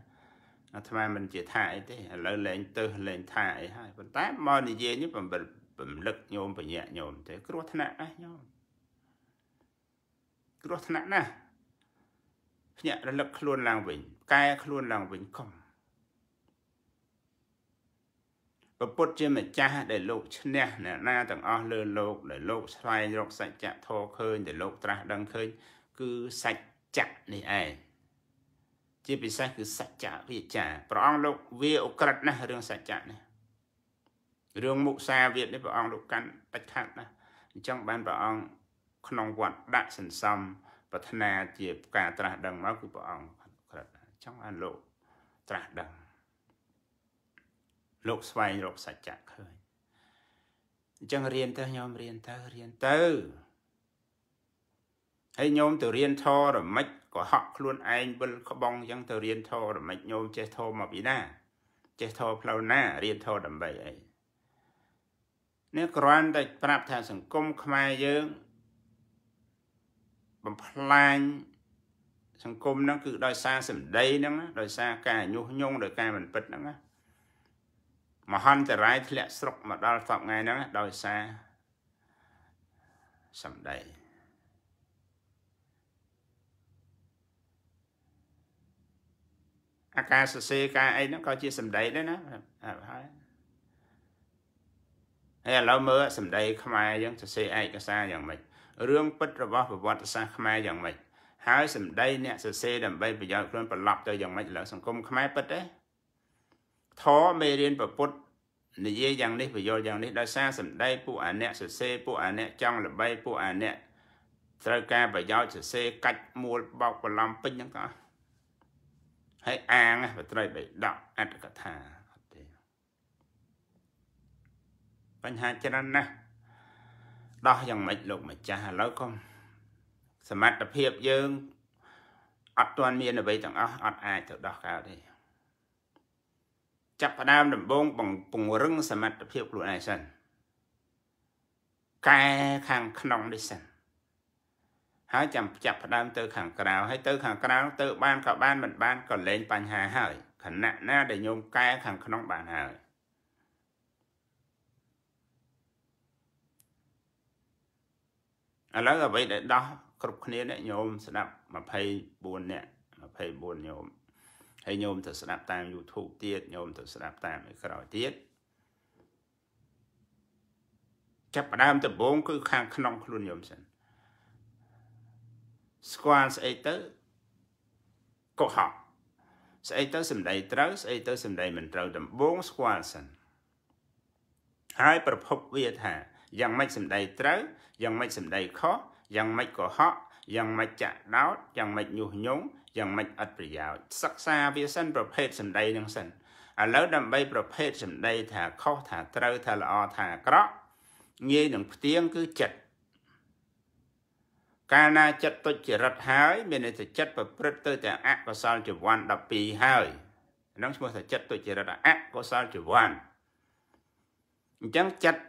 អាត្មាមិនជាថាអីទេឥឡូវលែងទៅលែងថាអីហើយប៉ុន្តែមកនិយាយនេះបំលឹកញោមបញ្ញាក់ញោមទេគ្រោះថ្នាក់ណាស់ញោមគ្រោះថ្នាក់ណាស់ភ្ញាក់រលឹកខ្លួនឡើងវិញកែខ្លួនឡើងវិញកុំពពុទ្ធជាម្ចាស់ដែលលោកឈ្នះអ្នកណាទាំងអស់លើលោក ដែលលោកស្វែងរកសច្ចធម៌ឃើញ ដែលលោកត្រាស់ដឹងឃើញគឺសច្ចៈនេះឯងជាពិសេសគឺសច្ចវិជាព្រះអង្គលោកវាអក្រិតណាស់រឿងសច្ចៈនេះរឿងមុសាវាទនេះព្រះអង្គលោកកាន់ដាច់ខាតណាស់អញ្ចឹងបានព្រះអង្គក្នុងវត្តដាក់សន្សំប្រាថ្នា ជាការត្រាស់ដឹងមកគឺព្រះអង្គក្រិតអញ្ចឹងបានលោកត្រាស់ដឹងលោកស្វែងរកសច្ចៈឃើញអញ្ចឹងរៀនទៅខ្ញុំរៀនទៅរៀនទៅហើយខ្ញុំទៅរៀនធររមិច្ក៏ហក់ខ្លួនឯងវិលក្បងអញ្ចឹងទៅរៀនធម៌រំលេចញោមចេះធម៌មកពីណាចេះធម៌ផ្លូវណារៀនធម៌ដើម្បីអីនេះគ្រាន់តែប្រាប់ថាសង្គមខ្មែរយើងបំផ្លាញសង្គមហ្នឹងគឺដោយសារសម្ដីហ្នឹងដោយសារការញុះញង់ដោយការមិនពិតហ្នឹងណាមហន្តរាយធ្លាក់ស្រុកមកដល់សពថ្ងៃហ្នឹងដោយសារសម្ដីអាការសរសេរការអីហ្នឹងក៏ជាសម្ដីដែរណាហើយហើយឥឡូវមើលសម្ដី ខ្មែរយើងសរសេរឯកសារយ៉ាងម៉េចរឿងពិតរបស់ប្រវត្តិសាស្ត្រខ្មែរយ៉ាងម៉េចហើយសម្ដី អ្នកសរសេរដើម្បីប្រយោជន៍ខ្លួនប្រឡប់ទៅយ៉ាងម៉េចលើសង្គមខ្មែរពិតទេធរមេរៀនប្រពុតនិយាយយ៉ាងនេះប្រយោជន៍យ៉ាងនេះដោយសារសម្ដី ពួកអាអ្នកសរសេរពួកអាអ្នកចង់ល្បីពួកអាអ្នកត្រូវការប្រយោជន៍សរសេរកាច់មួលបោកបន្លំពេញហ្នឹងក៏ហើយអាងបត្រីបៃដកអត្តកថាអត់ទេបញ្ហាច្រើនណាស់ដោះយ៉ាងម៉េចលោកម្ចាស់ឥឡូវក៏សមត្ថភាពយើងអត់ទាន់មានអ្វីទាំងអស់អត់អាចទៅដោះកើតទេចាប់ផ្ដើមដំបូងពង្រឹងសមត្ថភាពខ្លួនឯងសិនកែខាងក្នុងនេះសិនហើយចាំចាប់ផ្ដើមទៅខាងក្រៅហើយទៅខាងក្រៅទៅបានក៏បានមិនបានក៏លែងបញ្ហាហើយខណៈណាដែលញោមកែខាងក្នុងបានហើយឥឡូវអ្វីដែលដោះគ្រប់គ្នាអ្នកញោមស្ដាប់24អ្នក24ញោមហើយញោមទៅស្ដាប់តាម YouTube ទៀតញោមទៅស្ដាប់តាមឯក្រោយទៀតចាប់ផ្ដើមដំបូងគឺខាងក្នុងខ្លួនញោមសិនស្គាល់ស្អីទៅកុហកស្អីទៅសម្ដីត្រូវស្អីទៅ សម្ដីមិនត្រូវដំបូងស្គាល់សិនហើយប្រភពវាថាយ៉ាងម៉េចសម្ដីត្រូវយ៉ាងម៉េចសម្ដីខុសយ៉ាងម៉េចកុហកយ៉ាងម៉េចចាក់ដោតយ៉ាងម៉េចញុះញង់យ៉ាងម៉េចអត់ប្រយោជន៍សិក្សាវាសិនប្រភេទសម្ដីនឹងសិនឥឡូវដើម្បីប្រភេទសម្ដីថាខុសថាត្រូវថាល្អថាអាក្រក់ងាយនឹងផ្ទៀងគឺចិត្តកាលណាចិត្តទុច្ចរិតហើយមានន័យថាចិត្តប្រព្រឹត្តទៅតែអកុសលចង្វាន់12ហើយនឹងឈ្មោះថាចិត្តទុច្ចរិតអកុសលចង្វាន់អញ្ចឹងចិត្ត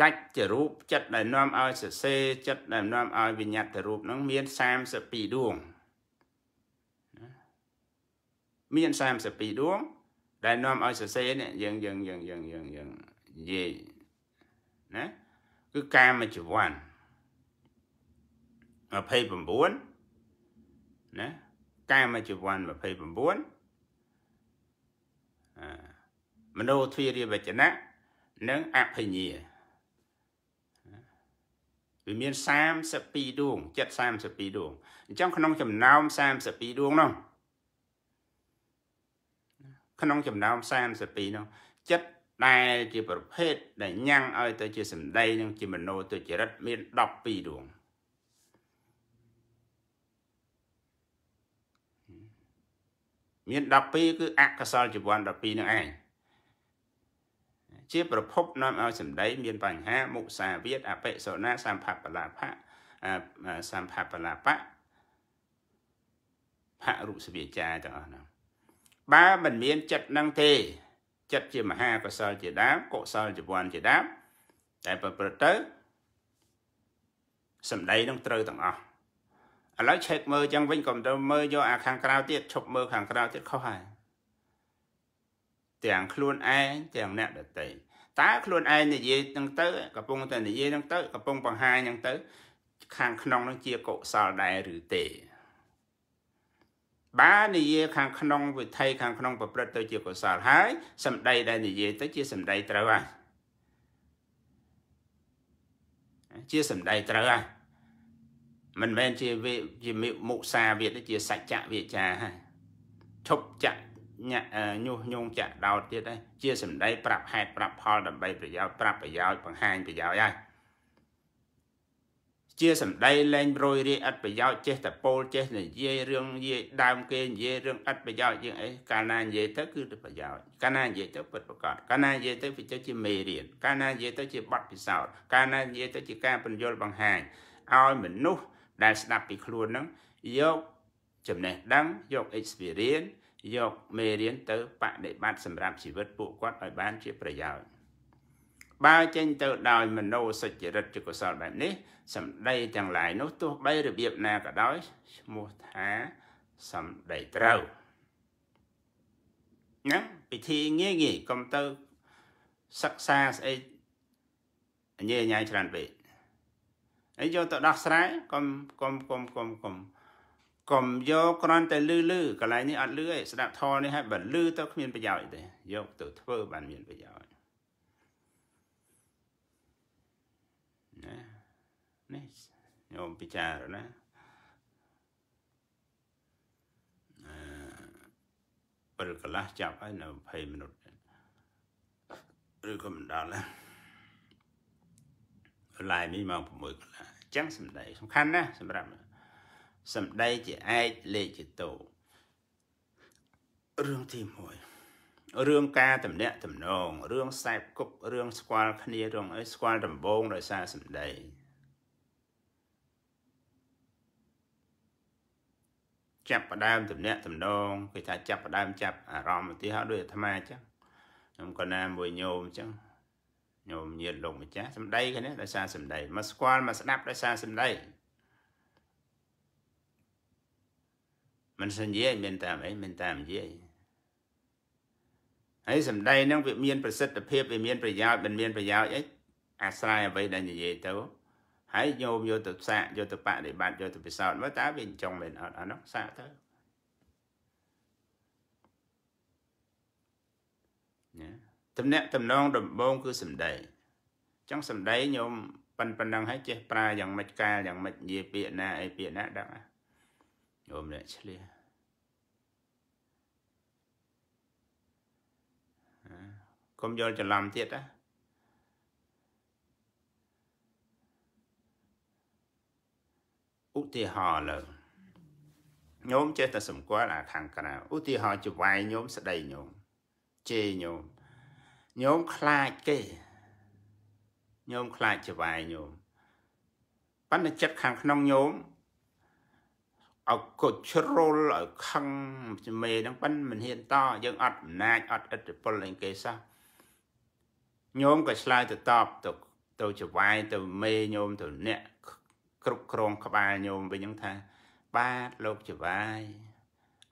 ចាច់ជារូបចិត្តដែលនាំឲ្យសរសេរចិត្តដែលនាំឲ្យវិញ្ញាតរូបនឹងមាន32ដួងមាន32ដួង ដែលនាំឲ្យសរសេរនេះយើងយើងយើងយើងយើងនិយាយណាគឺកាមចង្វាន់29ណាកាមជីវ័ន29អមโนទ្វារាវចនៈនិងអភិញាវាមាន32ដួង ចិត្ត32ដួងអញ្ចឹងក្នុង ចំណោម32ដួងនោះក្នុង ចំណោម32នោះចិត្តដែលជាប្រភេទដែលញ៉ាំងឲ្យ ទៅជាសម្ដីនឹងជាមโนទុច្ចរិតមាន12ដួងមាន12គឺអកុសលជីវ័ន12នឹងឯងជាប្រភពនាំឲ្យសម្ដី មាន បញ្ហាមុសាវាទអបិសនាសម្ផបលាភៈសម្ផបលាបៈភរុសវិជាទាំងអស់នោះបើមិនមានចិត្តនឹងទេចិត្តជាមហាកុសល ជាដើមកុសលជីវ័នជាដើមតែប្រព្រឹត្តទៅសម្ដីនឹងត្រូវទាំងអស់ឥឡូវឆែកមើលចឹងវិញកុំទៅមើលយកអាខាងក្រៅទៀតឈប់មើលខាងក្រៅទៀតខុសហើយទាំងខ្លួនឯងទាំងអ្នកដទៃតើខ្លួនឯងនិយាយនឹងទៅកំពុងតែនិយាយនឹងទៅកំពុងបង្ហាញនឹងទៅ ខាងក្នុងនឹងជាកុសលដែរឬទេបាននិយាយខាងក្នុង វិថីខាងក្នុង ប្រព្រឹត្តទៅជាកុសលហើយសម្ដីដែលនិយាយទៅជាសម្ដីត្រូវហើយជាសម្ដីត្រូវហើយមិនមែនជាវាជាមុសាវាទេជាសច្ចវិជាហើយឈប់ចាក់ញុះញងចាក់ដោតទៀតហើយជាសម្ដីប្រាប់ហេតុប្រាប់ផលដើម្បីប្រយោជន៍ប្រាប់ប្រយោជន៍បង្ហាញប្រយោជន៍ហើយជាសម្ដីលែងរយរាយឥតប្រយោជន៍ចេះតែពោលចេះនិយាយរឿងនិយាយដើម គេនិយាយរឿងឥតប្រយោជន៍យើងអីកាលណានិយាយទៅគឺទៅប្រយោជន៍កាលណានិយាយទៅពិតប្រាកដកាលណានិយាយទៅវាទៅជាមេរៀនកាលណានិយាយទៅជាបទពិសោធន៍កាលណានិយាយទៅជាការពន្យល់បង្ហាញឲ្យមនុស្សដែលស្ដាប់ពីខ្លួនហ្នឹងយកចំណេះដឹងយក experience យកមេរៀនទៅបដិបត្តិសម្រាប់ជីវិតពួកគាត់ឲ្យបានជាប្រយោជន៍បើចេញទៅដោយមโนសុចរិតជាកុសលបែបនេះសម្ដីទាំងឡាយនោះ ទោះបីរបៀបណាក៏ដោយឈ្មោះថាសម្ដីត្រូវណាពិធីងាយងាយកុំទៅសិក្សាស្អីញ៉ែញ៉ៃច្រើនពេកហើយយកទៅដោះស្រាយកុំកុំកុំកុំកុំកុំយកគ្រាន់តែលឺលឺកន្លែងនេះអត់លឺឯងស្ដាប់ធរនេះហើយបើលឺទៅគ្មានប្រយោជន៍ទេយកទៅធ្វើបានមានប្រយោជន៍ណានេះញោមពិចារណាពេលកន្លះចាប់ហើយនៅ20មីនិតឬក៏មិនដល់ដែរឡាយនេះម៉ោង6កន្លះចឹងសម្ដីសំខាន់ណាស់សម្រាប់សម្ដីជាឯកលេខជាតោរឿងទី1រឿងការតំណាក់តំណងរឿងខ្សែគប់រឿងស្គាល់គ្នារឿងអីស្គាល់ដំបងដោយសារសម្ដីចាប់ផ្ដើមតំណាក់តំណងគេថាចាប់ផ្ដើមចាប់អារម្មណ៍ឧទាហរណ៍ដូចអាត្មាអញ្ចឹងខ្ញុំក៏ណាមួយញោមអញ្ចឹងញោមញាតលោកម្ចាស់សម្ដីគ្នាដោយសារសម្ដីមកស្គាល់មកស្ដាប់ដោយសារសម្ដីមិនសញ្ញាយមានតាមអីមានតាមយាយហើយសម្ដីនឹងវាមានប្រសិទ្ធភាពវាមាន ប្រយោជន៍មិនមានប្រយោជន៍អីអាស្រ័យអ្វី ដែលនិយាយទៅហើយញោមយកទៅផ្សាកយកទៅបដិបត្តិយកទៅពិសោធន៍មើលតើវាចង់មែនអត់អានោះផ្សាកទៅទំនាក់ទំនងដំបូងគឺសម្ដីចឹងសម្ដីញោមប៉ិនប៉ុណ្ណឹងហើយចេះប្រើយ៉ាងម៉េចកាលយ៉ាងម៉េចនិយាយ ពាក្យណាអីពាក្យណាដឹងញោមអ្នកឆ្លៀសកុំយល់ច្រឡំទៀតណាឧទាហរណ៍លើញោមចេះតែសម្គាល់អាខាង ក្រៅឧទាហរណ៍ចវាយញោមស្ដីញោមជេរញោមញោមខ្លាចគេញោមខ្លាចច្បាយញោមប៉ុន្តែចិត្តខាងក្នុងញោមឲ្យកុចជ្រុលឲ្យខឹងមេហ្នឹងប៉ិនមិនហ៊ានតយើងអត់អំណាចអត់ឥទ្ធិពលអីគេសោះញោមក៏ឆ្លើយទៅតបទៅទៅចវាយ ទៅមេញោមទៅអ្នក គ្រប់គ្រងក្បាលញោមវិញហ្នឹងថា បាទលោកចវាយ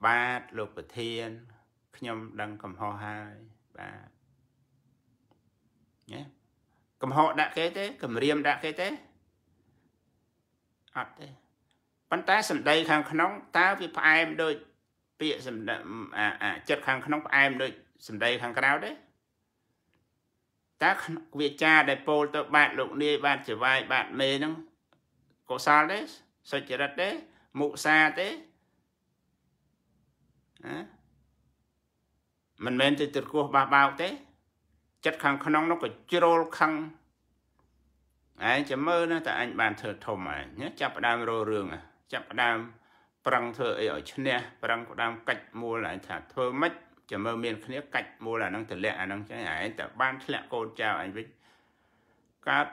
បាទលោកប្រធានខ្ញុំដឹងកំហុសហើយបាទណាកំហកដាក់គេទេគម្រាមដាក់គេទេអត់ទេប៉ុន្តែសម្ដីខាងក្នុងតើវាផ្អែមដូច ពាក្យសម្ដីអាចិត្តខាងក្នុងផ្អែមដូចសម្ដីខាងក្រៅទេតើវាចាដែលពោលទៅ បាទលោកនាយបាទចវាយ បាទមេហ្នឹងកុសលទេសុចរិតទេមុសាទេណាមិនមែនទៅទិរគោះបះបោកទេចិត្តខាងក្នុងនោះក៏ជ្រុលខឹងឯងចាំមើលណាតើអញបានធ្វើធំឯងណាចាប់ផ្ដើមរោរឿងចាប់ផ្ដើមប្រឹងធ្វើអីឲ្យឈ្នះប្រឹងផ្ដើមកាច់មូលឯងថាធ្វើម៉េចចាំមើលមានគ្នាកាច់មូលអាហ្នឹងទម្លាក់អាហ្នឹងចឹងឯងតើបានធ្លាក់កូនចៅឯងវិញកើត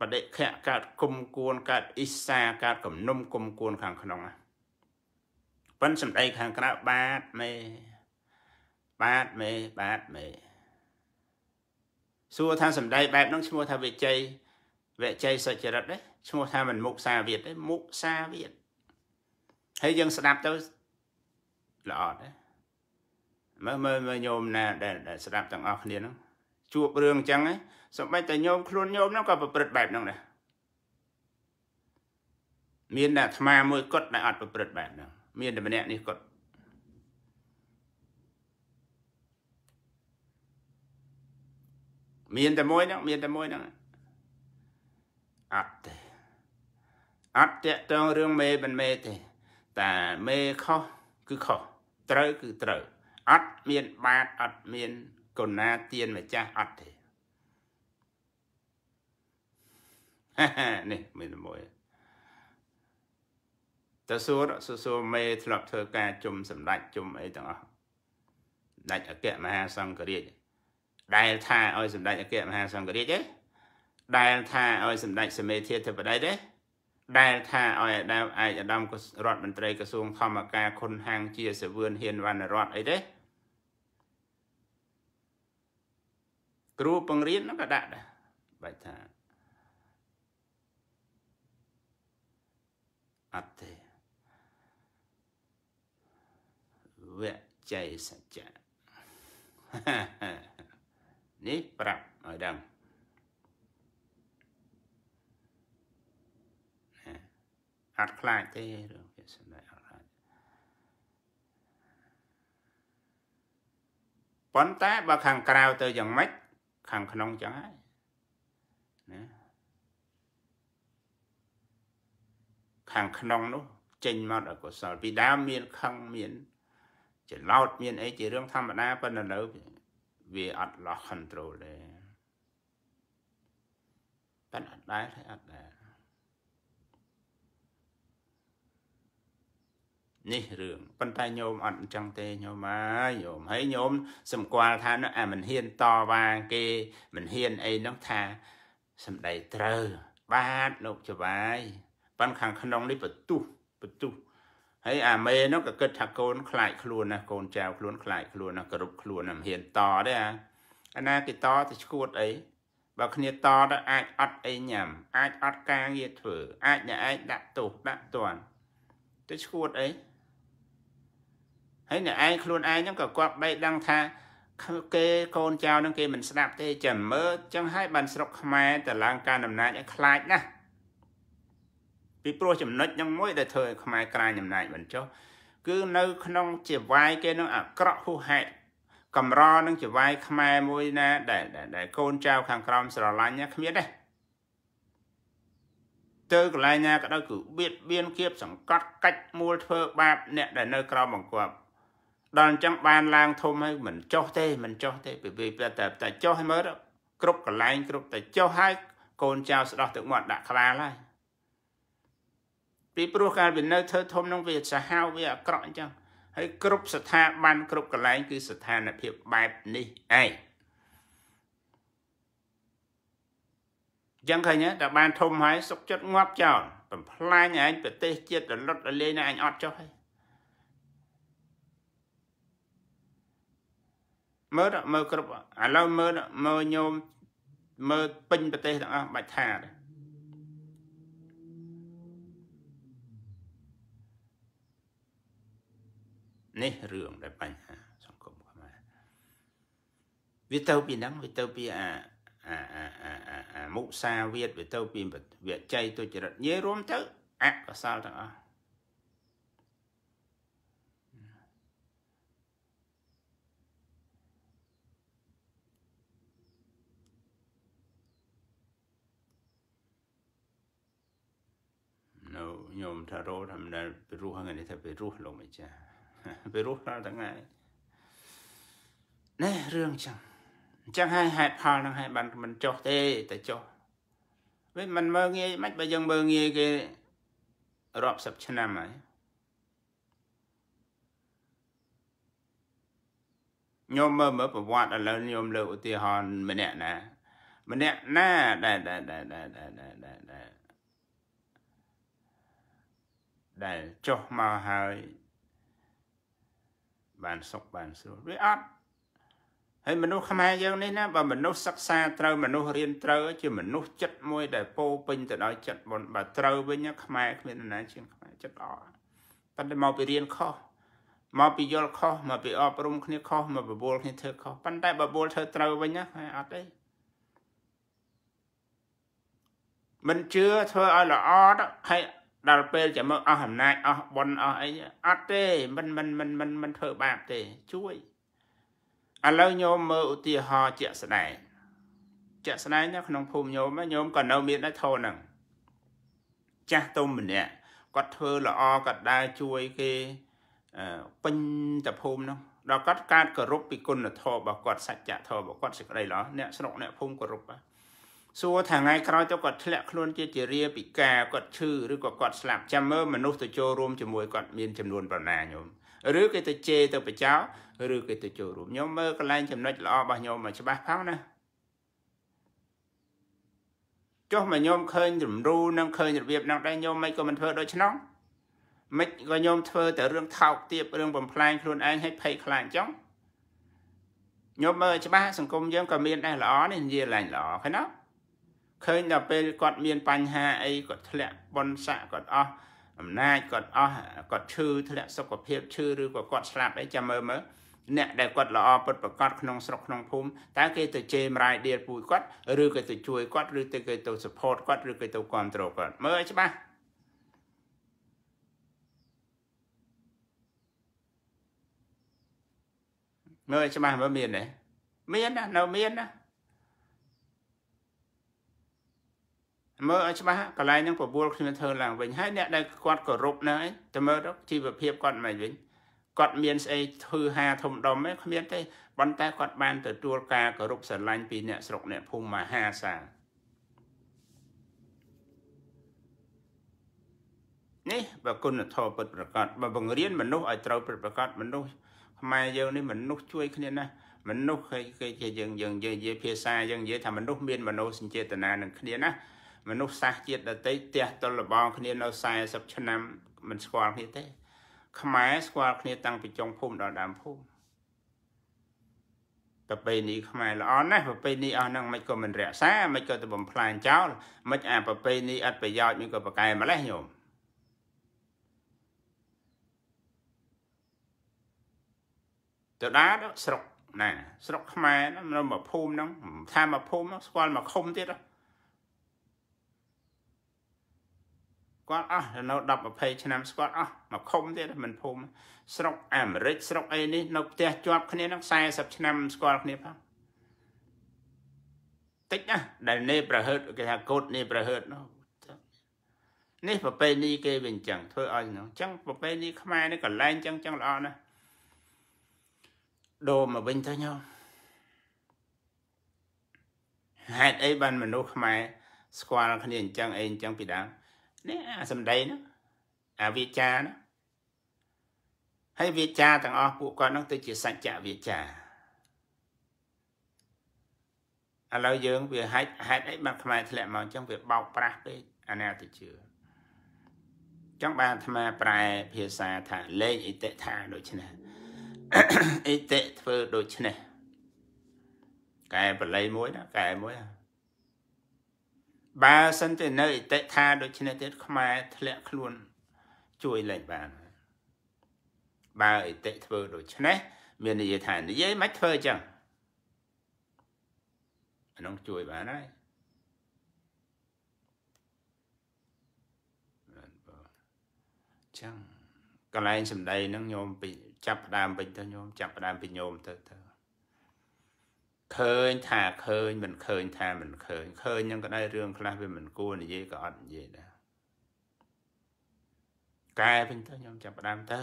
បដិខៈកើតគុំគួនកើតអ៊ីសាកើតគំនុំគុំគួនខាងក្នុងប៉ិនសម្ដីខាងក្រៅបាទមេបាទមេបាទមេសួរថាសម្ដីបែបហ្នឹងឈ្មោះថាវិជ័យវិជ័យសុចរិតទេឈ្មោះថាមិនមុខសាវិតទេមុខសាវិតហើយយើងស្ដាប់ទៅល្អទេមើលមើលញោមណាដែលស្ដាប់ទាំងអស់គ្នាហ្នឹងជួបរឿងអញ្ចឹងហ៎សម្បិតតែញោមខ្លួនញោមហ្នឹងក៏ប្រព្រឹត្តបែបហ្នឹងដែរមានតែអាត្មាមួយគាត់ដែលអត់ប្រព្រឹត្តបែបហ្នឹងមានតែម្នាក់នេះគាត់មានតែមួយហ្នឹងមានតែមួយហ្នឹងអត់ទេអត់តកតងរឿងមេមិនមេទេតែមេខុសគឺខុសត្រូវគឺត្រូវ អត់មានបាតអត់មានកុណាទៀនម្ចាស់អត់ទេនេះមានមួយតើសួរសួរមេធ្លាប់ធ្វើការជុំសម្ដេចជុំអីទាំងអស់ដាច់អគ្គមហាសង្ឃរាជដែលថាឲ្យសម្ដេចអគ្គមហាសង្ឃរាជទេដែលថាឲ្យសម្ដេចសមេធាធិបតី ទេ ដែលថាឲ្យអាដាមឯកអាដាមរដ្ឋមន្ត្រីក្រសួងធម្មការខុន ហាង ជាសវឿនហ៊ានវណ្ណរដ្ឋអីទេគ្រូបង្រៀនហ្នឹងក៏ដាក់ដែរបាច់ថាអត់ទេវៈចៃសច្ចៈនេះប្រាប់ឲ្យដឹងអត់ខ្លាចទេរឿងវាសម្ដែងអត់ខ្លាចប៉ុន្តែបើខាងក្រៅទៅយ៉ាងម៉េចខាងក្នុងចឹងហើយណាខាងក្នុងនោះចេញមកអកុសល ពីដើមមានខឹងមានច្រឡោតមានអីជារឿងធម្មតាប៉ុន្តែនៅវាអត់ loss control ដែរប៉ិនអត់ដែរអត់ដែរនេះរឿងប៉ុន្តែញោមអត់អញ្ចឹងទេញោមអើយញោមហើយញោមសម្គាល់ថានោះអាមិនហ៊ានតវ៉ាគេ មិនហ៊ានអីនោះថា សម្ដីត្រូវ បាទលោកចវាយប៉ុន្តែខាងក្នុងនេះបន្ទុះបន្ទុះហើយអាមេនោះក៏គិតថាកូនខ្លាចខ្លួនណាកូនចៅខ្លួនខ្លាចខ្លួនណាគោរពខ្លួនណាមិនហ៊ានតទេអាអាណាគេតទៅឈួតអីបើគ្នាតទៅអាចអត់អីញ៉ាំ អាចអត់ការងារធ្វើអាចអ្នកឯងដាក់ទោសដាក់ទណ្ឌទៅឈួតអីហើយអ្នកឯងខ្លួនឯងហ្នឹងក៏គាត់បែកដឹងថាគេកូនចៅហ្នឹងគេមិនស្ដាប់ទេចាំមើលចឹងហើយបានស្រុកខ្មែរតឡើងការអំណាចឲ្យខ្លាចណាស់ពីព្រោះចំណុចហ្នឹងមួយដែលធ្វើឲ្យខ្មែរក្រាញអំណាចមិនចុះគឺនៅក្នុងជាវាយគេនឹងអាក្រក់ហួសហេតុកំរនឹងជាវាយ ខ្មែរមួយណាដែលដែលកូនចៅខាងក្រោមស្រឡាញ់គ្មានទេទៅកន្លែងណាក៏ដោយគឺបៀតបៀនគៀបសង្កត់កាច់មូលធ្វើបាបអ្នកដែលនៅ ក្រោមបង្គាប់ដល់អញ្ចឹងបានឡើងធំហើយមិនចុះទេមិនចុះទេពីពេលតែតែចុះឲ្យមើលគ្រប់កន្លែងគ្រប់តែចុះហើយកូនចៅស្ដោះទឹកមាត់ដាក់ក្បាលហើយពីព្រោះកាលវានៅធ្វើធំនឹងវាសាហាវវាអាក្រក់អញ្ចឹងហើយគ្រប់ស្ថាប័នគ្រប់កន្លែងគឺស្ថានភាពបែបនេះឯងយ៉ាងឃើញតែបានធំហើយសុកចិត្តងាប់ចោលបំផ្លាញឯងប្រទេសជាតិរលត់រលាយណាឯងអត់ចុះហើយមើលមើលគ្រប់ឥឡូវមើលមើលញោមមើលពេញប្រទេសទាំងអស់បាច់ថាទេនេះរឿងដែលបញ្ហាសង្គមខ្មែរវាទៅពីហ្នឹងវាទៅពីអាអាអាអាអាមុសាវាទវាទៅពីវិច័យទុច្ចរិតនិយាយរួមទៅអកុសលទាំងអស់នៅញោមថារោថាមិនដែលព្រោះហ្នឹងនេះថាព្រោះលោកម្ចាស់វារស់រាល់ថ្ងៃណែរឿងចឹងអញ្ចឹងហើយហេតុផលហ្នឹងហើយបានមិនចុះទេតែចុះវាមិនមើងងាយមិនបើយើងមើងងាយគេរាប់សិបឆ្នាំហើយញោមមើលមើលប្រវត្តិឥឡូវញោមលើកឧទាហរណ៍ម្នាក់ណាម្នាក់ណាដែលដែលដែលដែលដែលដែលដែលចុះមកហើយបានសុខបានស្រួលវាអត់ហើយមនុស្សខ្មែរយើងនេះណាបើមនុស្សសិក្សាត្រូវមនុស្សរៀនត្រូវជាមនុស្សចិត្តមួយដែលពោពេញទៅដោយចិត្តបុណ្យបើត្រូវវិញខ្មែរគ្មានណាជាងខ្មែរចិត្តល្អប៉ុន្តែមកពីរៀនខុសមកពីយល់ខុសមកពីអប់រំគ្នាខុសមកបបួលគ្នាធ្វើខុសប៉ុន្តែបបួលធ្វើត្រូវវិញណាខ្មែរអត់ទេមិនជឿធ្វើឲ្យល្អហើយដល់ពេលចាំមកអស់អំណាចអស់ប៉ុនអស់អីអត់ទេមិនមិនមិនមិនមិនធ្វើបាបទេជួយឥឡូវញោមមើលឧទាហរណ៍ជាក់ស្ដែងជាក់ស្ដែងនៅក្នុងភូមិញោមញោមក៏នៅ មានដែរធនហ្នឹងចាស់ទុំម្នាក់គាត់ធ្វើល្អគាត់ដើរជួយគេពេញតភូមិនោះដល់គាត់កើតគោរពពីគុណធម៌របស់គាត់សច្ចធម៌របស់គាត់សេចក្តីល្អអ្នកស្រុកអ្នកភូមិគោរពបាទសួរថាថ្ងៃក្រោយទៅគាត់ធ្លាក់ខ្លួនជាជារាពិការគាត់ឈឺឬក៏គាត់ស្លាប់ចាំមើលមនុស្សទៅចូលរួមជាមួយគាត់មានចំនួនប៉ុណ្ណាញោមឬគេទៅជេរទៅបចោឬគេទៅចូលរួមញោមមើលកន្លែងចំណុចល្អរបស់ញោមមកច្បាស់ផងណាចុះមកញោមឃើញរំរូនឹងឃើញរបៀបនឹងដែរញោមមិនក៏មិនធ្វើដូច្នោះមិនក៏ញោមធ្វើតែរឿងថោកទាបរឿងបំផ្លាញខ្លួនឯងឲ្យភ័យខ្លាចអញ្ចឹងញោមមើលច្បាស់សង្គមយើងក៏មានដែរល្អនេះនិយាយឡើងល្អឃើញណាឃើញដល់ពេលគាត់មានបញ្ហាអីគាត់ធ្លាក់បុនស័កគាត់អស់អំណាចគាត់អស់គាត់ឈឺធ្លាក់សុខភាពឈឺឬក៏គាត់ស្លាប់អីចាំមើលមើលអ្នកដែលគាត់ល្អពិតប្រកបក្នុងស្រុកក្នុងភូមិតើគេទៅជេរមរាយដៀលពូជគាត់ឬក៏ទៅជួយគាត់ឬទៅគេទៅ support គាត់ឬក៏ទៅគ្រប់គ្រងគាត់មើលឲ្យច្បាស់មើលច្បាស់មើលមានទេមានណានៅមានណាមើលឲ្យច្បាស់កន្លែងហ្នឹងបបួលគ្នាធ្វើឡើងវិញហើយអ្នកដែលគាត់គោរពហ្នឹងឯងទៅមើលទៅជីវភាពគាត់មិនវិញគាត់មានស្អីធ្វើហាធំដុំឯងគ្មាន ទេប៉ុន្តែគាត់បានទទួលការគោរពស្រឡាញ់ពីអ្នកស្រុកអ្នកភូមិមហាសាលនេះបើគុណធម៌ពិតប្រកបបើបង្រៀនមនុស្សឲ្យត្រូវពិតប្រកបមនុស្សខ្មែរយើងនេះមនុស្សជួយគ្នាណាស់មនុស្សគេគេយើងយើងនិយាយភាសាយើងនិយាយថាមនុស្សមានមនោសញ្ចេតនានឹងគ្នាណាមនុស្សសាសជាតិដតីផ្ទះតលបងគ្នានៅ40ឆ្នាំមិនស្គាល់គ្នាទេ ខ្មែរស្គាល់គ្នា តាំងពីចុងភូមិដល់ដើមភូមិប្រពៃណីខ្មែរល្អណាស់ប្រពៃណីអស់ហ្នឹងមិនក៏មិនរក្សាមិនក៏ទៅបំផ្លាញចោល មិនអាប្រពៃណីអត់ប្រយោជន៍មិនក៏ប្រកែម្លេះញោមទៅដាស្រុកណាស្រុកខ្មែរនៅមកភូមិហ្នឹងថាមកភូមិស្គាល់មកឃុំទៀតហ្នឹងគាត់អស់នៅ10 20ឆ្នាំស្គាត់អស់មកឃុំទៀតមិនភូមិស្រុកអាមេរិកស្រុកអីនេះ នៅផ្ទះជាប់គ្នានឹង40ឆ្នាំស្គាល់គ្នាផងតិចណាស់ដែលនេះប្រហើតគេថាកូតនេះប្រហើតនោះនេះប្រពៃណីគេវិញអញ្ចឹងធ្វើឲ្យនោះអញ្ចឹងប្រពៃណីខ្មែរនេះកន្លែងអញ្ចឹងអញ្ចឹងល្អណាស់ដូរមកវិញទៅញោមហេតុអីបានមនុស្សខ្មែរ ស្គាល់គ្នាអញ្ចឹងអីអញ្ចឹងពីដើមនេះអាសំដីណាអាវាចាណាហើយវាចាទាំងអស់ពួកគាត់នោះទៅជាសច្ចវាចាឥឡូវយើងវាហេតុហេតុអីបានខ្មែរធ្លាក់មកអញ្ចឹងវាបោកប្រាស់ពេកអានេះទៅជឿចង់បានអាត្មាប្រែភាសាថាលេងអិតិថាដូចនេះអិតិធ្វើដូចនេះកែបល័យមួយណាកែមួយណាបើសិនជានៅអតិថាដូច្នេះទៀតខ្មែរធ្លាក់ខ្លួន ជួយលែងបានបើអតិធ្វើដូច្នេះមាននិយាយថានិយាយមិនធ្វើអញ្ចឹងអានោះជួយបានហើយចឹងកន្លែងសំដីហ្នឹងញោមចាប់ដើមពេញទៅញោមចាប់ដើមពីញោមទៅទៅឃើញថាឃើញមិនឃើញថាមិនឃើញឃើញហ្នឹងក៏ដែររឿងខ្លះវាមិនគួរនិយាយក៏អត់និយាយដែរកែវិញទៅខ្ញុំចាប់ផ្ដើមទៅ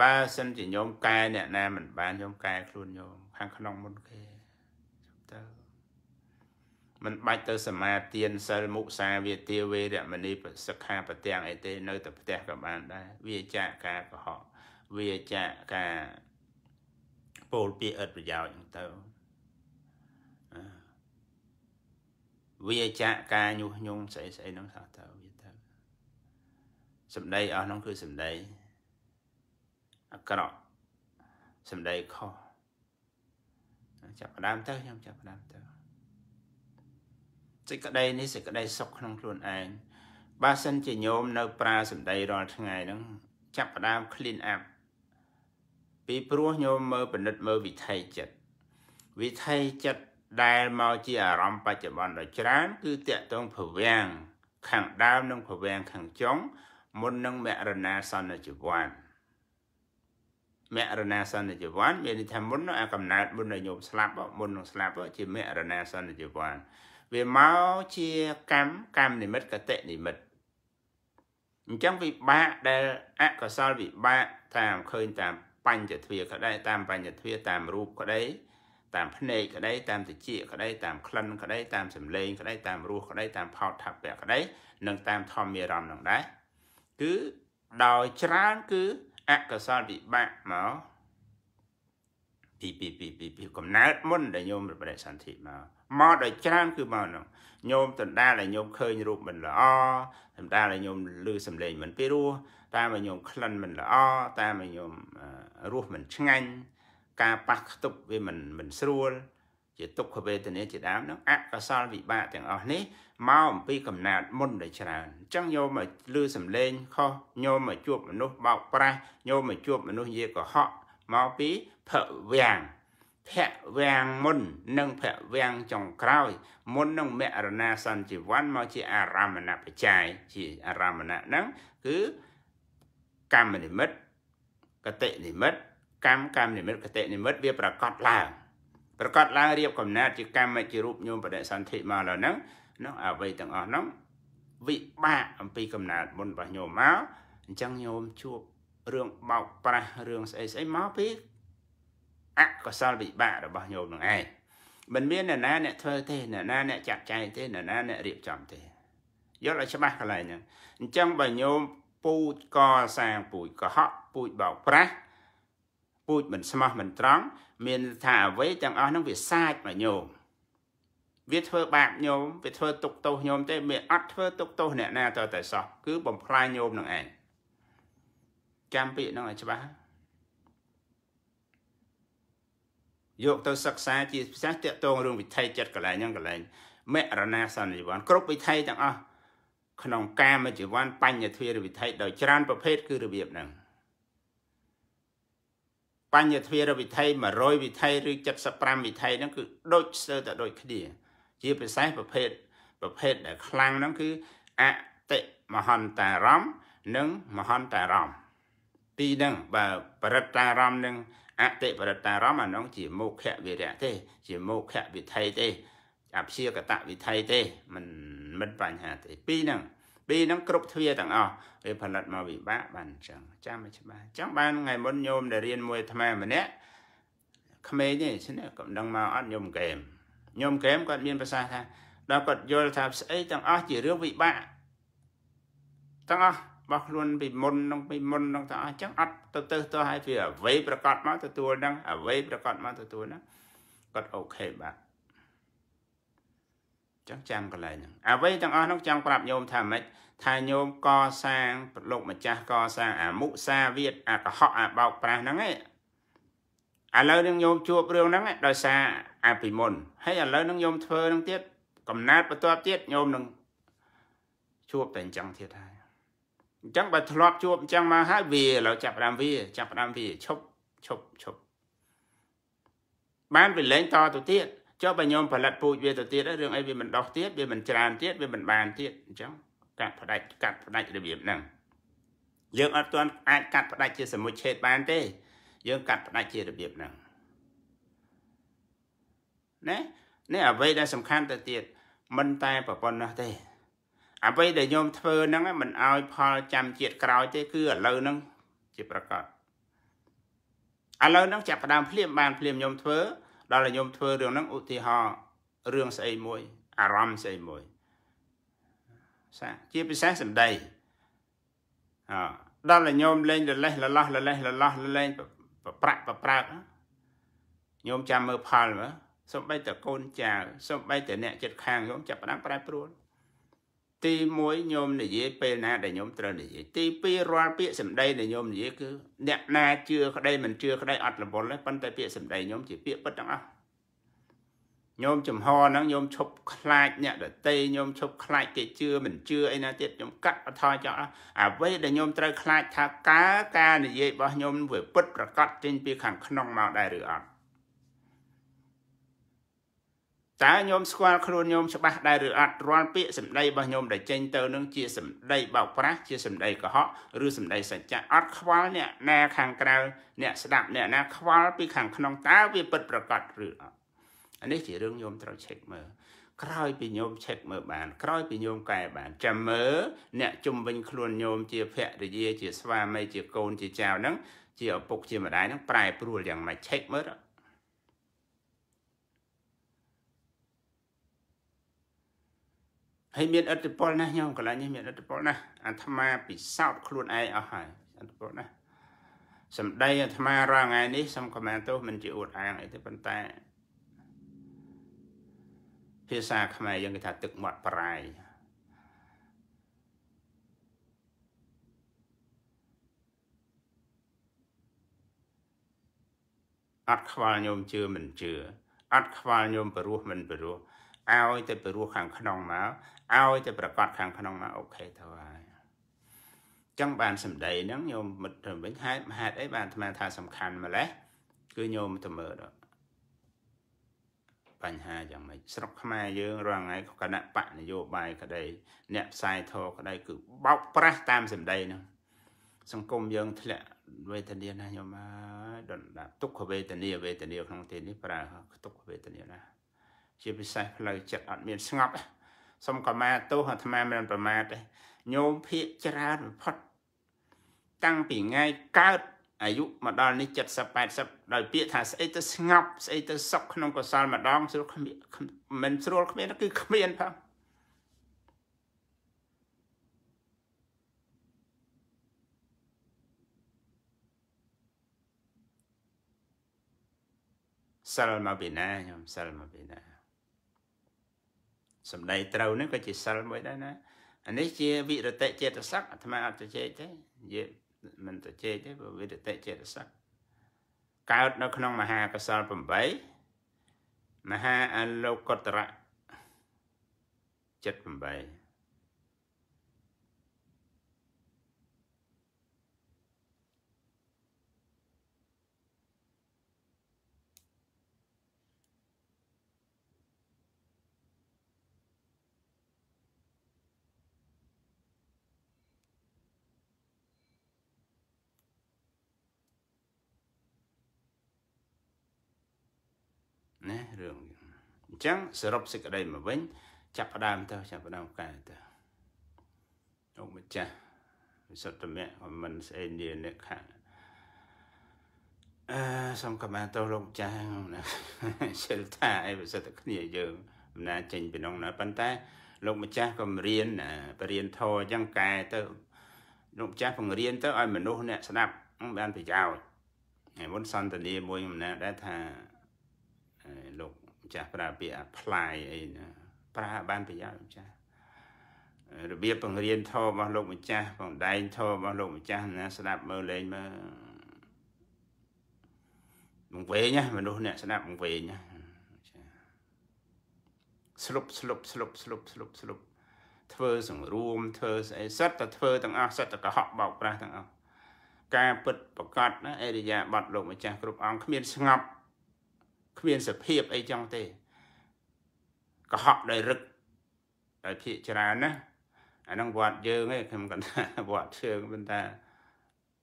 បើសិនជាញោមកែអ្នកណា មិន បានញោមកែខ្លួនញោមខាងក្នុងមុនគេទៅมันបាច់ទៅសមាទានសិលមុសាវាទាវេរមណីប្រសិក្ខាប្រទាំងអីទេ នៅតែផ្ទះក៏បានដែរវាចាកការកុហកវាចាកការពោលពាក្យឥតប្រយោជន៍ទៅវាចាក់ការញុះញង់ស្អីស្អីហ្នឹងសោះទៅវាទៅសម្ដីអស់ហ្នឹងគឺសម្ដីអាក្រក់សម្ដីខុសចាប់ផ្ដើមទៅខ្ញុំចាប់ផ្ដើមទៅសេចក្តីនេះសេចក្តីសុខក្នុងខ្លួនឯងបើសិនជាញោមនៅប្រើសម្ដីរាល់ថ្ងៃហ្នឹងចាប់ផ្ដើម clean up ពីព្រោះញោមមើលបណិតមើលវិថីចិត្តវិថីចិត្តដែលមកជាអារម្មណ៍បច្ចុប្បន្នដ៏ច្រើន គឺតកតងព្រវាំងខាងដើម និងព្រវាំងខាងចុង មុននឹងមរណាសន្នជីវ័នមរណាសន្នជីវ័នមានន័យថាមុនអាកំណើតមុននៅញោមស្លាប់មុននឹងស្លាប់ជាមរណាសន្នជីវ័នវាមកជាកម្មកម្មនិមិត្តកតិនិមិត្តអញ្ចឹងវិបាកដែលអកុសលវិបាកតាមឃើញ តាម បញ្ញទ្វាក្តីតាមបញ្ញទ្វាតាមរូបក្តីតាមភ្នែកក្តីតាមតិចក្តីតាមក្លិនក្តីតាមសម្លេងក្តីតាមរសក្តីតាមផោតថពៈក្តីនិង តាមធម្មអារម្មណ៍នឹងដែរគឺដោយច្រើនគឺអកុសលវិបាកមកពីពីពីពីពីកំណើតមុនដែលញោមប្រតិសន្ធិមកមកដោយច្រើនគឺមកនោះញោមតណ្ដាលឲ្យញោមឃើញរូបមិនល្អតណ្ដាលឲ្យញោមឮសំឡេងមិនពីរោះតាមឲ្យញោមក្លិនមិនល្អតាមឲ្យញោមរសមិនឆ្ងាញ់ការប៉ះខ្ទប់វាមិនមិនស្រួលជាទុក្ខវេទនាជាដើមនឹង អកុសលវិបាកទាំងអស់នេះមកអំពីកំណាតមុនដែលច្រើនអញ្ចឹងញោមមកលឺសំឡេង ខុសញោមមកជួបមនុស្សបោកប្រាស់ញោមមកជួបមនុស្សយាកុហកមកពីភវាំងភវាំងមុននិងភវាំងចុងក្រោយ មុននឹងមរណាសន្តិវ័នមកជាអារាមណបច្ច័យជាអារាមណៈហ្នឹងគឺកម្មនិមិត្តកតិនិមិត្តកម្មកម្មនិមិត្តគតិនិមិត្តវា ប្រកាសឡើងប្រកាសឡើងរៀបកំណត់ជាកម្មជារូបញោមបដិសន្ធិមកឡើយហ្នឹងនោះអ្វីទាំងអស់ហ្នឹងវិបាកអំពីកំណត់មុនរបស់ញោមមកអញ្ចឹងញោមជួបរឿងបោកប្រាស់រឿងស្អីស្អីមកពីអកុសលវិបាករបស់ញោមនឹងឯងមិនមានអ្នកណា អ្នកធ្វើទេអ្នកណាអ្នកចាត់ចែងទេអ្នកណាអ្នករៀបចំទេយល់ឲ្យច្បាស់កន្លែងហ្នឹងអញ្ចឹងបើញោមពូជកសាងពូជកុហកពូជបោកប្រាស់ពូជមិនស្មោះមិនត្រង់មានថាអ្វីទាំងអស់ហ្នឹងវាសាចមកញោមវាធ្វើបាបញោមវាធ្វើ ទុកទោសញោមទេវាអត់ធ្វើទុកទោសអ្នកណាតតែសោះគឺបំផ្លាញញោមនឹងឯងចាំពាក្យហ្នឹងឲ្យច្បាស់យកទៅសិក្សាជាពិសេសតកតងរឿងវិថីចិត្តកលែងហ្នឹងកលែងមរណាសន្និវ័នគ្រប់វិថីទាំងអស់ក្នុងកាមជីវ័នបញ្ញធារវិថី ដោយច្រើន ប្រភេទគឺរបៀបហ្នឹងបញ្ញទ្វារវិថី100វិថីឬ75វិថីហ្នឹងគឺដូចស្ទើរតែដូចគ្នាជាពិសេសប្រភេទប្រភេទដែលខ្លាំងហ្នឹងគឺអតិមហន្តារម្មនិងមហន្តារម្មពីរហ្នឹងបើបរិត្តារម្មនិងអតិបរិត្តារម្មអានោះជាមោឃៈវិរៈទេ ជាមោឃៈវិថីទេអព្យាកតវិថីទេ មិនមិនបញ្ហាទេពីរហ្នឹងពីរហ្នឹងគ្រប់ទ្វារទាំងអស់វាផលិតមកវិបាកបានអញ្ចឹងចាំឲ្យច្បាស់អញ្ចឹងបានថ្ងៃមុនញោមដែលរៀនមួយអាត្មាម្នាក់ក្មេងទេឈ្នះកំដឹងមកអត់ញោមហ្គេមញោមហ្គេមគាត់មានប្រសាសន៍ថា ដល់គាត់យល់ថាស្អីទាំងអស់ជារឿងវិបាកទាំងអស់បោះខ្លួនពីមុននឹងពីមុននឹងទាំងអស់អញ្ចឹងអត់ទៅទៅទៅឲ្យវាអ្វីប្រកាសមកទទួលនឹងអ្វីប្រកាសមកទទួលនឹងគាត់អូខេបាទចឹងចាំកន្លែងហ្នឹងអ្វីទាំងអស់នោះចង់ប្រាប់ញោមថាម៉េចថាញោមកសាងប្រលោកម្ចាស់កសាងអាមុសាវិតអាកុហកអាបោកប្រាស់ហ្នឹងឯងឥឡូវនឹងញោមជួបរឿងហ្នឹងដោយសារអាពីមុនហើយឥឡូវនឹងញោមធ្វើនឹងទៀតកំណត់បន្ទាប់ទៀតញោមនឹងជួបតែអញ្ចឹងទៀតហើយអញ្ចឹងបើធ្លាប់ជួបអញ្ចឹងមកហើយវាឥឡូវចាប់ផ្ដើមវាចាប់ផ្ដើមវាឈប់ឈប់ឈប់បានវាលែងតទៅទៀតចុះបើញោមផលិតពូជវាទៅទៀតរឿងអីវាមិនដោះទៀតវាមិនច្រើនទៀតវាមិនបានទៀតអញ្ចឹងកាត់ផ្ដាច់កាត់ផ្ដាច់របៀបហ្នឹងយើងអត់ទាន់អាចកាត់ផ្ដាច់ជាសមុជឆេត បាន ទេ យើង កាត់ផ្ដាច់ជារបៀបហ្នឹងណានេះអ្វីដែលសំខាន់ទៅទៀតមិនតែប្រព័ន្ធនោះទេ អ្វីដែលខ្ញុំធ្វើហ្នឹងមិនអោយផលចាំជាតិក្រោយទេគឺឥឡូវហ្នឹងជាប្រកាសឥឡូវហ្នឹងចាប់ផ្ដើមភ្លាមបានភ្លាមខ្ញុំធ្វើដល់ខ្ញុំធ្វើរឿងហ្នឹងឧទាហរណ៍រឿងស្អីមួយ អារម្មណ៍ស្អីមួយសាជាពិសេសសម្ដីអដល់តែញោមលេងលលេះលលោះលលេះលលោះលលេងប្រប្រាក់ប្រប្រើកញោមចាំមើលផលមើលសំបីតកូនចៅសំបីតអ្នកចិត្តខាងញោមចាប់ផ្ដើមប្រែប្រួលទី1ញោមនិយាយពេលណាដែលញោមត្រូវនិយាយទី2រាល់ពាក្យសម្ដីដែលញោមនិយាយគឺអ្នកណាជឿក្តីមិនជឿក្តីអត់រវល់ទេប៉ុន្តែពាក្យសម្ដីញោមជាពាក្យពិតទាំងអស់ញោមចំហហ្នឹងញោមឈប់ខ្លាច អ្នកដតីញោមឈប់ខ្លាចគេជឿមិនជឿអីណាទៀតញោមកាត់អថយចោលអ្វីដែលញោមត្រូវខ្លាចថាកើការនិយាយរបស់ញោមវាពិតប្រកបចេញពីខាងក្នុងមកដែរឬអត់តើញោមស្គាល់ខ្លួនញោមច្បាស់ដែរឬអត់រាល់ពាក្យសម្ដីរបស់ញោមដែលចេញទៅនឹងជាសម្ដីបោកប្រាស់ជាសម្ដីកុហកឬសម្ដីសច្ចៈអត់ខ្វល់អ្នកណាខាងក្រៅអ្នកស្ដាប់អ្នកណាខ្វល់ពីខាងក្នុងតើវាពិតប្រកបឬអត់អានេះជារឿងញោមត្រូវ check មើលក្រោយពីញោម check មើលបានក្រោយពីញោមកែបានចាំមើលអ្នកជំវិញខ្លួនញោមជាភរិយាជាស្វាមីជាកូនជាចៅហ្នឹងជាឪពុកជាម្ដាយហ្នឹងប្រែប្រួលយ៉ាងម៉េច check មើលហើយមានអត្តពលណាស់ញោមកន្លែងនេះមានអត្តពលណាស់អាត្មាពិសោធន៍ខ្លួនឯងអស់ហើយអត្តពលណាស់សម្ដីអាត្មារាល់ថ្ងៃនេះសូមកម្មាទោសមិនជាអួតអាងអីទេប៉ុន្តែភាសាខ្មែរយើងគេថាទឹកមាត់ប្រៃអត់ខ្វល់ញោមជឿមិនជឿអត់ខ្វល់ញោមព្រោះមិនព្រោះឲ្យតែព្រោះខាងក្នុងមកឲ្យតែប្រកាសខាងក្នុងមកអូខេទៅហើយចឹងបានសម្ដីហ្នឹងញោមមិត្តទៅវិញហេតុហេតុអីបានអាត្មាថាសំខាន់ម្លេះគឺញោមទៅមើលដល់បញ្ហាយ៉ាងម៉េចស្រុកខ្មែរយើងរាល់ថ្ងៃគណៈបកនយោបាយក្តីអ្នកផ្សាយធរក្តីគឺបោកប្រាស់តាមសម្ដីនោះសង្គមយើងធ្លាក់វេទនាណាខ្ញុំអើយដណ្ដាប់ទុក្ខវេទនាវេទនាក្នុងទីនេះប្រើទុក្ខវេទនាណាជាពិសេសផ្លូវចិត្តអត់មានស្ងប់សុំកមាទោសអាត្មាមិនប្រមាទទេញោមភៀកច្រើនបំផុតតាំងពីថ្ងៃកើតអាយុមកដល់នេះ70 80ដោយពាក្យថាស្អីទៅស្ងប់ស្អីទៅសុខក្នុងកុសលម្ដងស្រួលគ្មានមិនស្រួលគ្មានគឺគ្មានផងសិលមកពីណាខ្ញុំសិលមកពីណាសម្ដីត្រូវនេះក៏ជាសិលមួយដែរណាអានេះជាវិរតិចេតសកអាត្មាអត់ចេតទេនិយាយមិនទៅចេកទេព្រោះវាទតិចេតសៈកើតនៅ ក្នុងមហាកសល8មហាអលោកតរៈ78រឿងអញ្ចឹងសរុបសេចក្តីមកវិញ ចាប់ផ្ដើមទៅចាប់ផ្ដើមកែទៅលោកម្ចាស់វិសុទ្ធមៈមិនស្អីនិលខៈអឺសូមកម្មាទោសលោកម្ចាស់ណាសិលថាអីវិសុទ្ធគ្នាយើងអំណាចចេញពីក្នុងណាប៉ុន្តែលោកម្ចាស់ក៏រៀនបរៀនធរអញ្ចឹងកែទៅលោកម្ចាស់បង្រៀនទៅឲ្យមនុស្សអ្នកស្ដាប់បានប្រយោជន៍ហើយមុនសន្តានាមួយអំណាចដែរថាម្ចាស់ប្រើពាក្យ apply អីណាប្រើបានប្រយោជន៍ម្ចាស់របៀបបង្រៀនធម៌របស់លោកម្ចាស់បង្ដែងធម៌របស់លោកម្ចាស់ណាស្ដាប់មើលលេងមើលមកវិញណាមនុស្សអ្នក ស្ដាប់មកវិញណាស្លុបស្លុបស្លុបស្លុបស្លុបស្លុបធ្វើសង្រួមធ្វើស្អីសិតតែធ្វើទាំងអស់សិតតែកុហកបោកប្រាស់ទាំងអស់ការពិតប្រកបណាអរិយាប័ត្រលោកម្ចាស់គ្រប់អង្គគ្មានស្ងប់គ្មានសភាពអីចឹងទេកុហកដោយរឹកដោយភាកច្រើនណាអានឹងវត្តយើងឯងខ្ញុំគាត់ថាវត្តជើងប៉ុន្តែ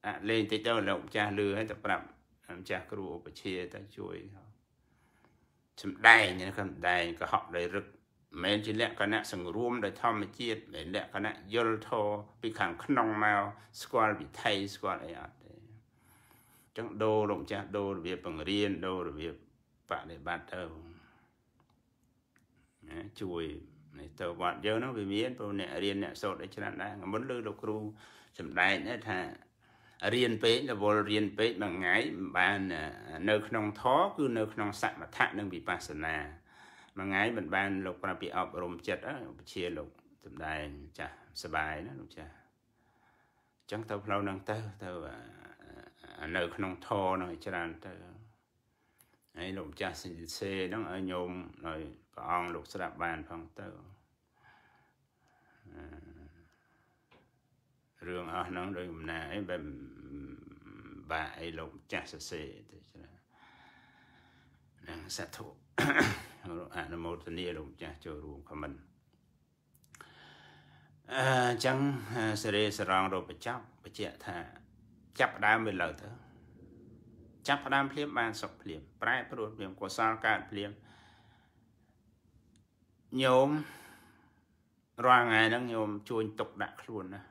អាលេងតិចទៅលោកម្ចាស់លឺហើយទៅប្រាប់ម្ចាស់គ្រូឧបជាទៅជួយសំដែងខ្ញុំសំដែងកុហកដោយរឹកមិនជាលក្ខណៈសង្រួមដោយធម្មជាតិមិនលក្ខណៈយល់ធរពីខាងក្នុងមកស្គាល់វិថីស្គាល់អីអត់ទេចឹងដូរលោកម្ចាស់ដូររបៀបបង្រៀនដូររបៀបបដិបត្តិទៅណាជួយនេះទៅវត្តយើងនោះវាមានព្រោះអ្នករៀនអ្នកសូត្រអីច្រើនដែរមុនលើលោកគ្រូសម្ដែងថារៀនពេករវល់រៀនពេកមួយថ្ងៃមិនបាននៅក្នុងធម៌គឺនៅក្នុងសមថៈនិងវិបស្សនាមួយថ្ងៃមិនបានលោកប្រាប់ពីអប់រំចិត្តវិជាលោកសម្ដែងចាស់សបាយណាលោកចាស់អញ្ចឹងទៅផ្លូវនឹងទៅទៅនៅក្នុងធម៌នោះច្រើនទៅហើយលោកម្ចាស់សិលសេហ្នឹងឲ្យញោមឲ្យព្រះអង្គលោក ស្ដាប់បានផងទៅរឿងអស់ហ្នឹងដោយអំណាអីបែបបាក់អីលោកម្ចាស់សរសេរទៅច្រើននឹងសាធុអនុមោទនាលោកម្ចាស់ចូលរួមខមមិនអញ្ចឹងសេរីសរងរោបចាប់បញ្ជាក់ថា ចាប់ដើមវាលើទៅចាប់ផ្ដើមភ្លាមបានសុខភ្លាមប្រែប្រួលភ្លាមកុសលកើតភ្លាមញោមរាល់ថ្ងៃហ្នឹងញោមជួញទុកដាក់ខ្លួនណា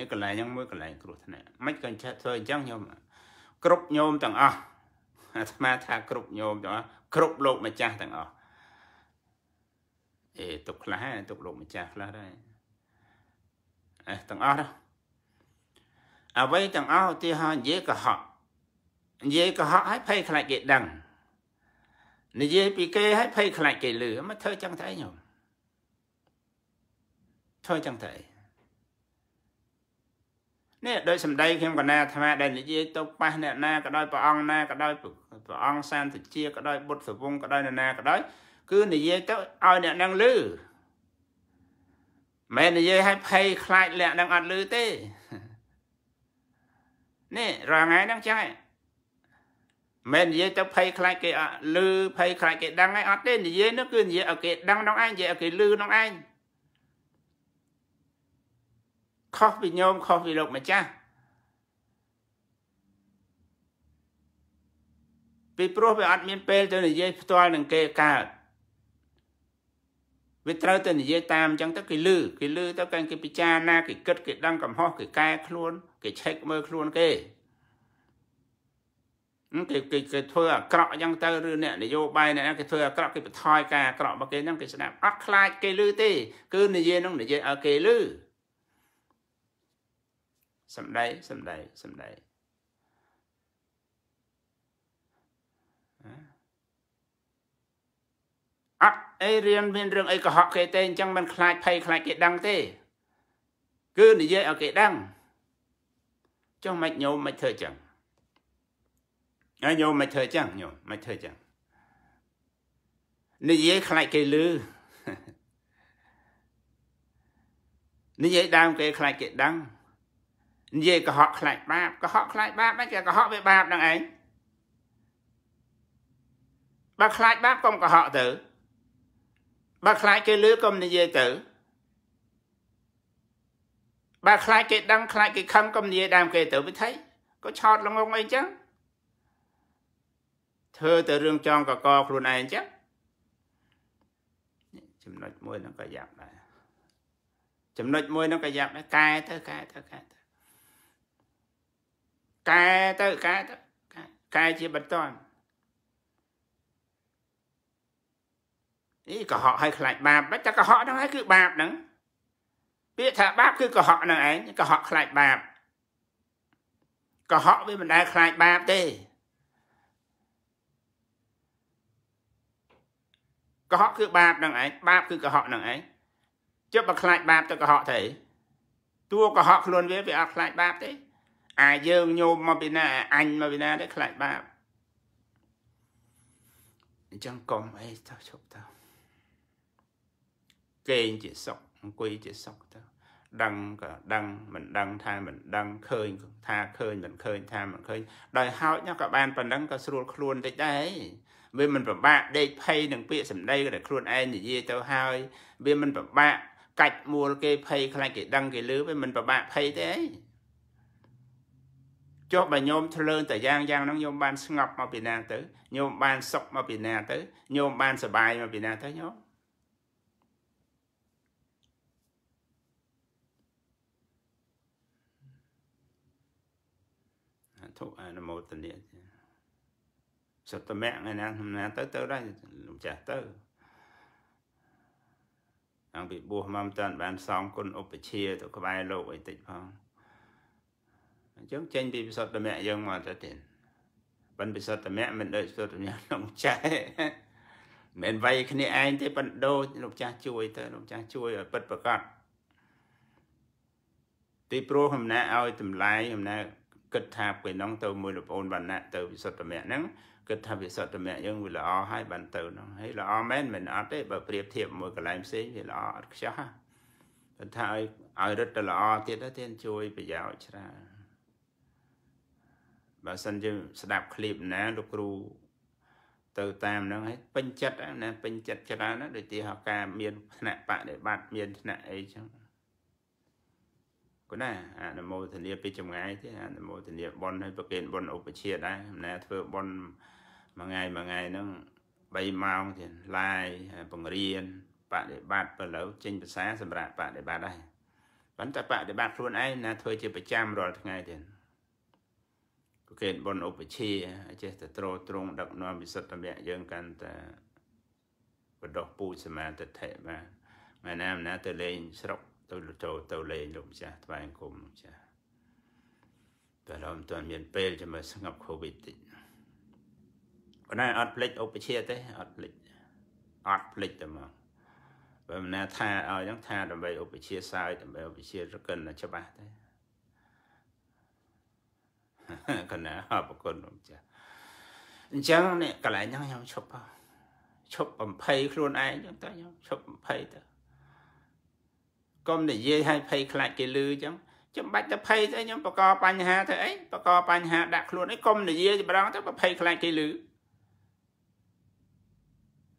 ឯកន្លែងហ្នឹងមួយកន្លែងគ្រោះថ្នាក់មិនក៏ចេះធ្វើអញ្ចឹងញោមគ្រប់ញោមទាំងអស់អាត្មាថាគ្រប់ញោមទាំងអស់គ្រប់លោកម្ចាស់ទាំងអស់អេទុកខ្លះទុកលោកម្ចាស់ខ្លះដែរអេទាំងអស់ណាអ្វី ទាំងអស់ឧទាហរណ៍និយាយកុហកនិយាយកុហកឲ្យភ័យខ្លាចគេដឹងនិយាយពីគេឲ្យភ័យខ្លាចគេលឺមកធ្វើចឹងទៅអីញោមធ្វើចឹងទៅអីនេះដោយសម្ដីខ្ញុំកណាអាត្មាដែលនិយាយទៅប៉ះអ្នកណាក៏ដោយព្រះអង្គណាក៏ដោយព្រះអង្គសានតិជាក៏ដោយបុត្រសវងក៏ដោយអ្នកណាក៏ដោយគឺនិយាយទៅឲ្យអ្នកនឹងលឺមិននិយាយឲ្យភ័យខ្លាចលះនឹងអត់លឺទេនេះរាល់ថ្ងៃហ្នឹងចឹងឯងមិននិយាយទៅភ័យខ្លាចគេអត់លឺភ័យខ្លាចគេដឹងឯងអត់ទេនិយាយនោះគឺនិយាយឲ្យគេដឹងនោះឯងនិយាយឲ្យគេលឺនោះឯងខុសពីញោមខុសពីលោកម្ចាស់ពីព្រោះវាអត់មាន ពេលទៅនិយាយផ្ទាល់នឹងគេកើតវាត្រូវតែនិយាយតាមអញ្ចឹងទៅគេលឺគេលឺទៅកាន់គេពិចារណាគេគិតគេដឹងកំហុសគេកែខ្លួនគេឆែកមើលខ្លួនគេគេគេគេធ្វើអាក្រក់អញ្ចឹងទៅឬអ្នកនយោបាយអ្នកណាគេធ្វើអាក្រក់គេបន្ថយការអាក្រក់របស់គេហ្នឹងគេស្ដាប់អត់ខ្លាចគេលឺទេគឺនិយាយនឹងនិយាយឲ្យគេលឺសំដីសំដីសំដីអីរៀនមានរឿងអីកុហកគេទេអញ្ចឹងមិនខ្លាចភ័យខ្លាចគេដឹងទេ គឺ និយាយឲ្យគេដឹងចុះមិនញោមមិនធ្វើអញ្ចឹងហើយញោមមិនធ្វើអញ្ចឹងញោមមិនធ្វើអញ្ចឹងនិយាយខ្លាចគេលឺនិយាយដើមគេខ្លាចគេដឹងនិយាយកុហកខ្លាចបាបកុហកខ្លាចបាបហ្នឹងគេកុហកវាបាបហ្នឹងឯងបើខ្លាចបាបកុំកុហកទៅបើខ្លាចគេលឺក៏មិននិយាយទៅបើខ្លាចគេដឹងខ្លាចគេខឹងក៏មិននិយាយតាមគេទៅ វិធីក៏ឆោតល្ងងអីចឹងធ្វើទៅរឿងចងកកខ្លួនឯងចឹងចំណុចមួយហ្នឹងក៏យ៉ាប់ដែរចំណុចមួយហ្នឹងក៏យ៉ាប់ដែរកែទៅកែទៅកែទៅកែទៅកែទៅកែជាបន្តអីកុហកឲ្យខ្លាចបាបតែកុហកហ្នឹងឯងគឺបាបហ្នឹងពាក្យថាបាប គឺកុហកហ្នឹងឯងកុហកខ្លាចបាបកុហកវាមិនដែលខ្លាចបាបទេកុហកគឺបាបហ្នឹងឯងបាប គឺកុហកហ្នឹងឯងជិបបើខ្លាចបាប ទៅកុហកទៅតួកុហកខ្លួនវាវាអត់ខ្លាចបាបទេ អាយើងញោមមកពីណាអញមកពីណាទេខ្លាចបាបអញ្ចឹងកុំអីទៅជប់ទៅគេងជាសុខអង្គុយជាសុខទៅដឹងក៏ដឹងមិនដឹងថាមិនដឹងឃើញថាឃើញមិនឃើញថាមិនឃើញដោយហោចក៏បានប៉ុណ្ណឹងក៏ស្រួលខ្លួនតិចដែរវាមិនពិបាកដេកភ័យនឹងពាក្យសម្ដីរបស់ខ្លួនឯងនិយាយទៅហើយវាមិនពិបាកកាច់មួលគេភ័យខ្លាចគេដឹងគេលឺវាមិនពិបាកភ័យទេអីចុះបើញោមធ្លើងតែយ៉ាងយ៉ាងហ្នឹងញោមបានស្ងប់មកពីណាទៅញោមបានសុខមកពីណាទៅញោមបានសុបាយមកពីណាទៅញោមធុអនុមោទនីសតមៈថ្ងៃណាខ្ញុំណាទៅទៅដែរលោកចាស់ទៅអង្គពីបួសមកមិនតាន់បានសងគុណឧបជាទៅក្បែរលោកអីតិចផងអញ្ចឹងចេញពីពិសុទ្ធមៈយើងមកទៅទៀតប៉ុន្តែពិសុទ្ធមៈមិនដូចពិសុទ្ធមៈក្នុងចែមិនវាយគ្នាឯងទេប៉ុន្តែដូចលោកចាស់ជួយ ទៅលោកចាស់ជួយឲ្យពិតប្រកបទីព្រោះអំណាឲ្យតម្លៃអំណាចគិតថាពេលហ្នឹងទៅមួយលោកប្អូនវណ្ណៈទៅវិសុទ្ធមៈហ្នឹងគិតថាវិសុទ្ធមៈយើងវាល្អហើយបានទៅហ្នឹងហើយល្អមែនមិនអត់ទេបើប្រៀបធៀបមួយកន្លែងផ្សេងវាល្អអត់ខ្ចោះគាត់ថាឲ្យឲ្យរឹតទៅល្អទៀតទៅទៀតជួយ ប្រយោជន៍ច្រើនបើសិនយើងស្ដាប់ឃ្លីបណាលោកគ្រូទៅតាមហ្នឹងហើយពេញចិត្តណាពេញចិត្តច្រើនណាដូចទីហោការមានថ្នាក់បដិបត្តិមានថ្នាក់អីចឹងប៉ុន្តែអនុមោទនាពីចម្ងាយទេអនុមោទនាប៉ុនឲ្យប្រគេនប៉ុនឧបជាដែរអំណាធ្វើប៉ុនមួយថ្ងៃមួយថ្ងៃហ្នឹង3ម៉ោងទៀតឡាយបង្រៀនបដិបត្តិបើលើចេញភាសាសម្រាប់បដិបត្តិដែរប៉ុន្តែបដិបត្តិខ្លួនឯងណាធ្វើជាប្រចាំរាល់ថ្ងៃទៀតប្រគេនបុណ្យឧបជាចេះតែត្រោត្រង់ដឹកនាំវិសុទ្ធមៈយើងកាន់តែបដោះពូជសមាទិដ្ឋិបាទថ្ងៃណាមណាទៅលេងស្រុកទៅទៅទៅលេងលោកម្ចាស់ថ្វាយអង្គមលោកម្ចាស់តែឡើយមិនទាន់មានពេលចាំស្ងប់កូវីដតិចប៉ុន្តែអត់ភ្លេចឧបជាទេអត់ភ្លេចអត់ភ្លេចតែមកបើមិនណាថាឲ្យហ្នឹងថាដើម្បីឧបជាសើចដើម្បីឧបជារកិនច្បាស់ទេកណាអរគុណលោកចាអញ្ចឹងនេះកន្លែងហ្នឹងខ្ញុំឈប់ឈប់20ខ្លួនឯងចឹងតើខ្ញុំឈប់20ទៅកុំនិយាយឲ្យភ័យខ្លាចគេលឺអញ្ចឹងចាំបាច់ទៅភ័យស្អីខ្ញុំបកបញ្ហាធ្វើអីបកបញ្ហាដាក់ខ្លួនអីកុំនិយាយចម្រងទៅភ័យខ្លាចគេលឺ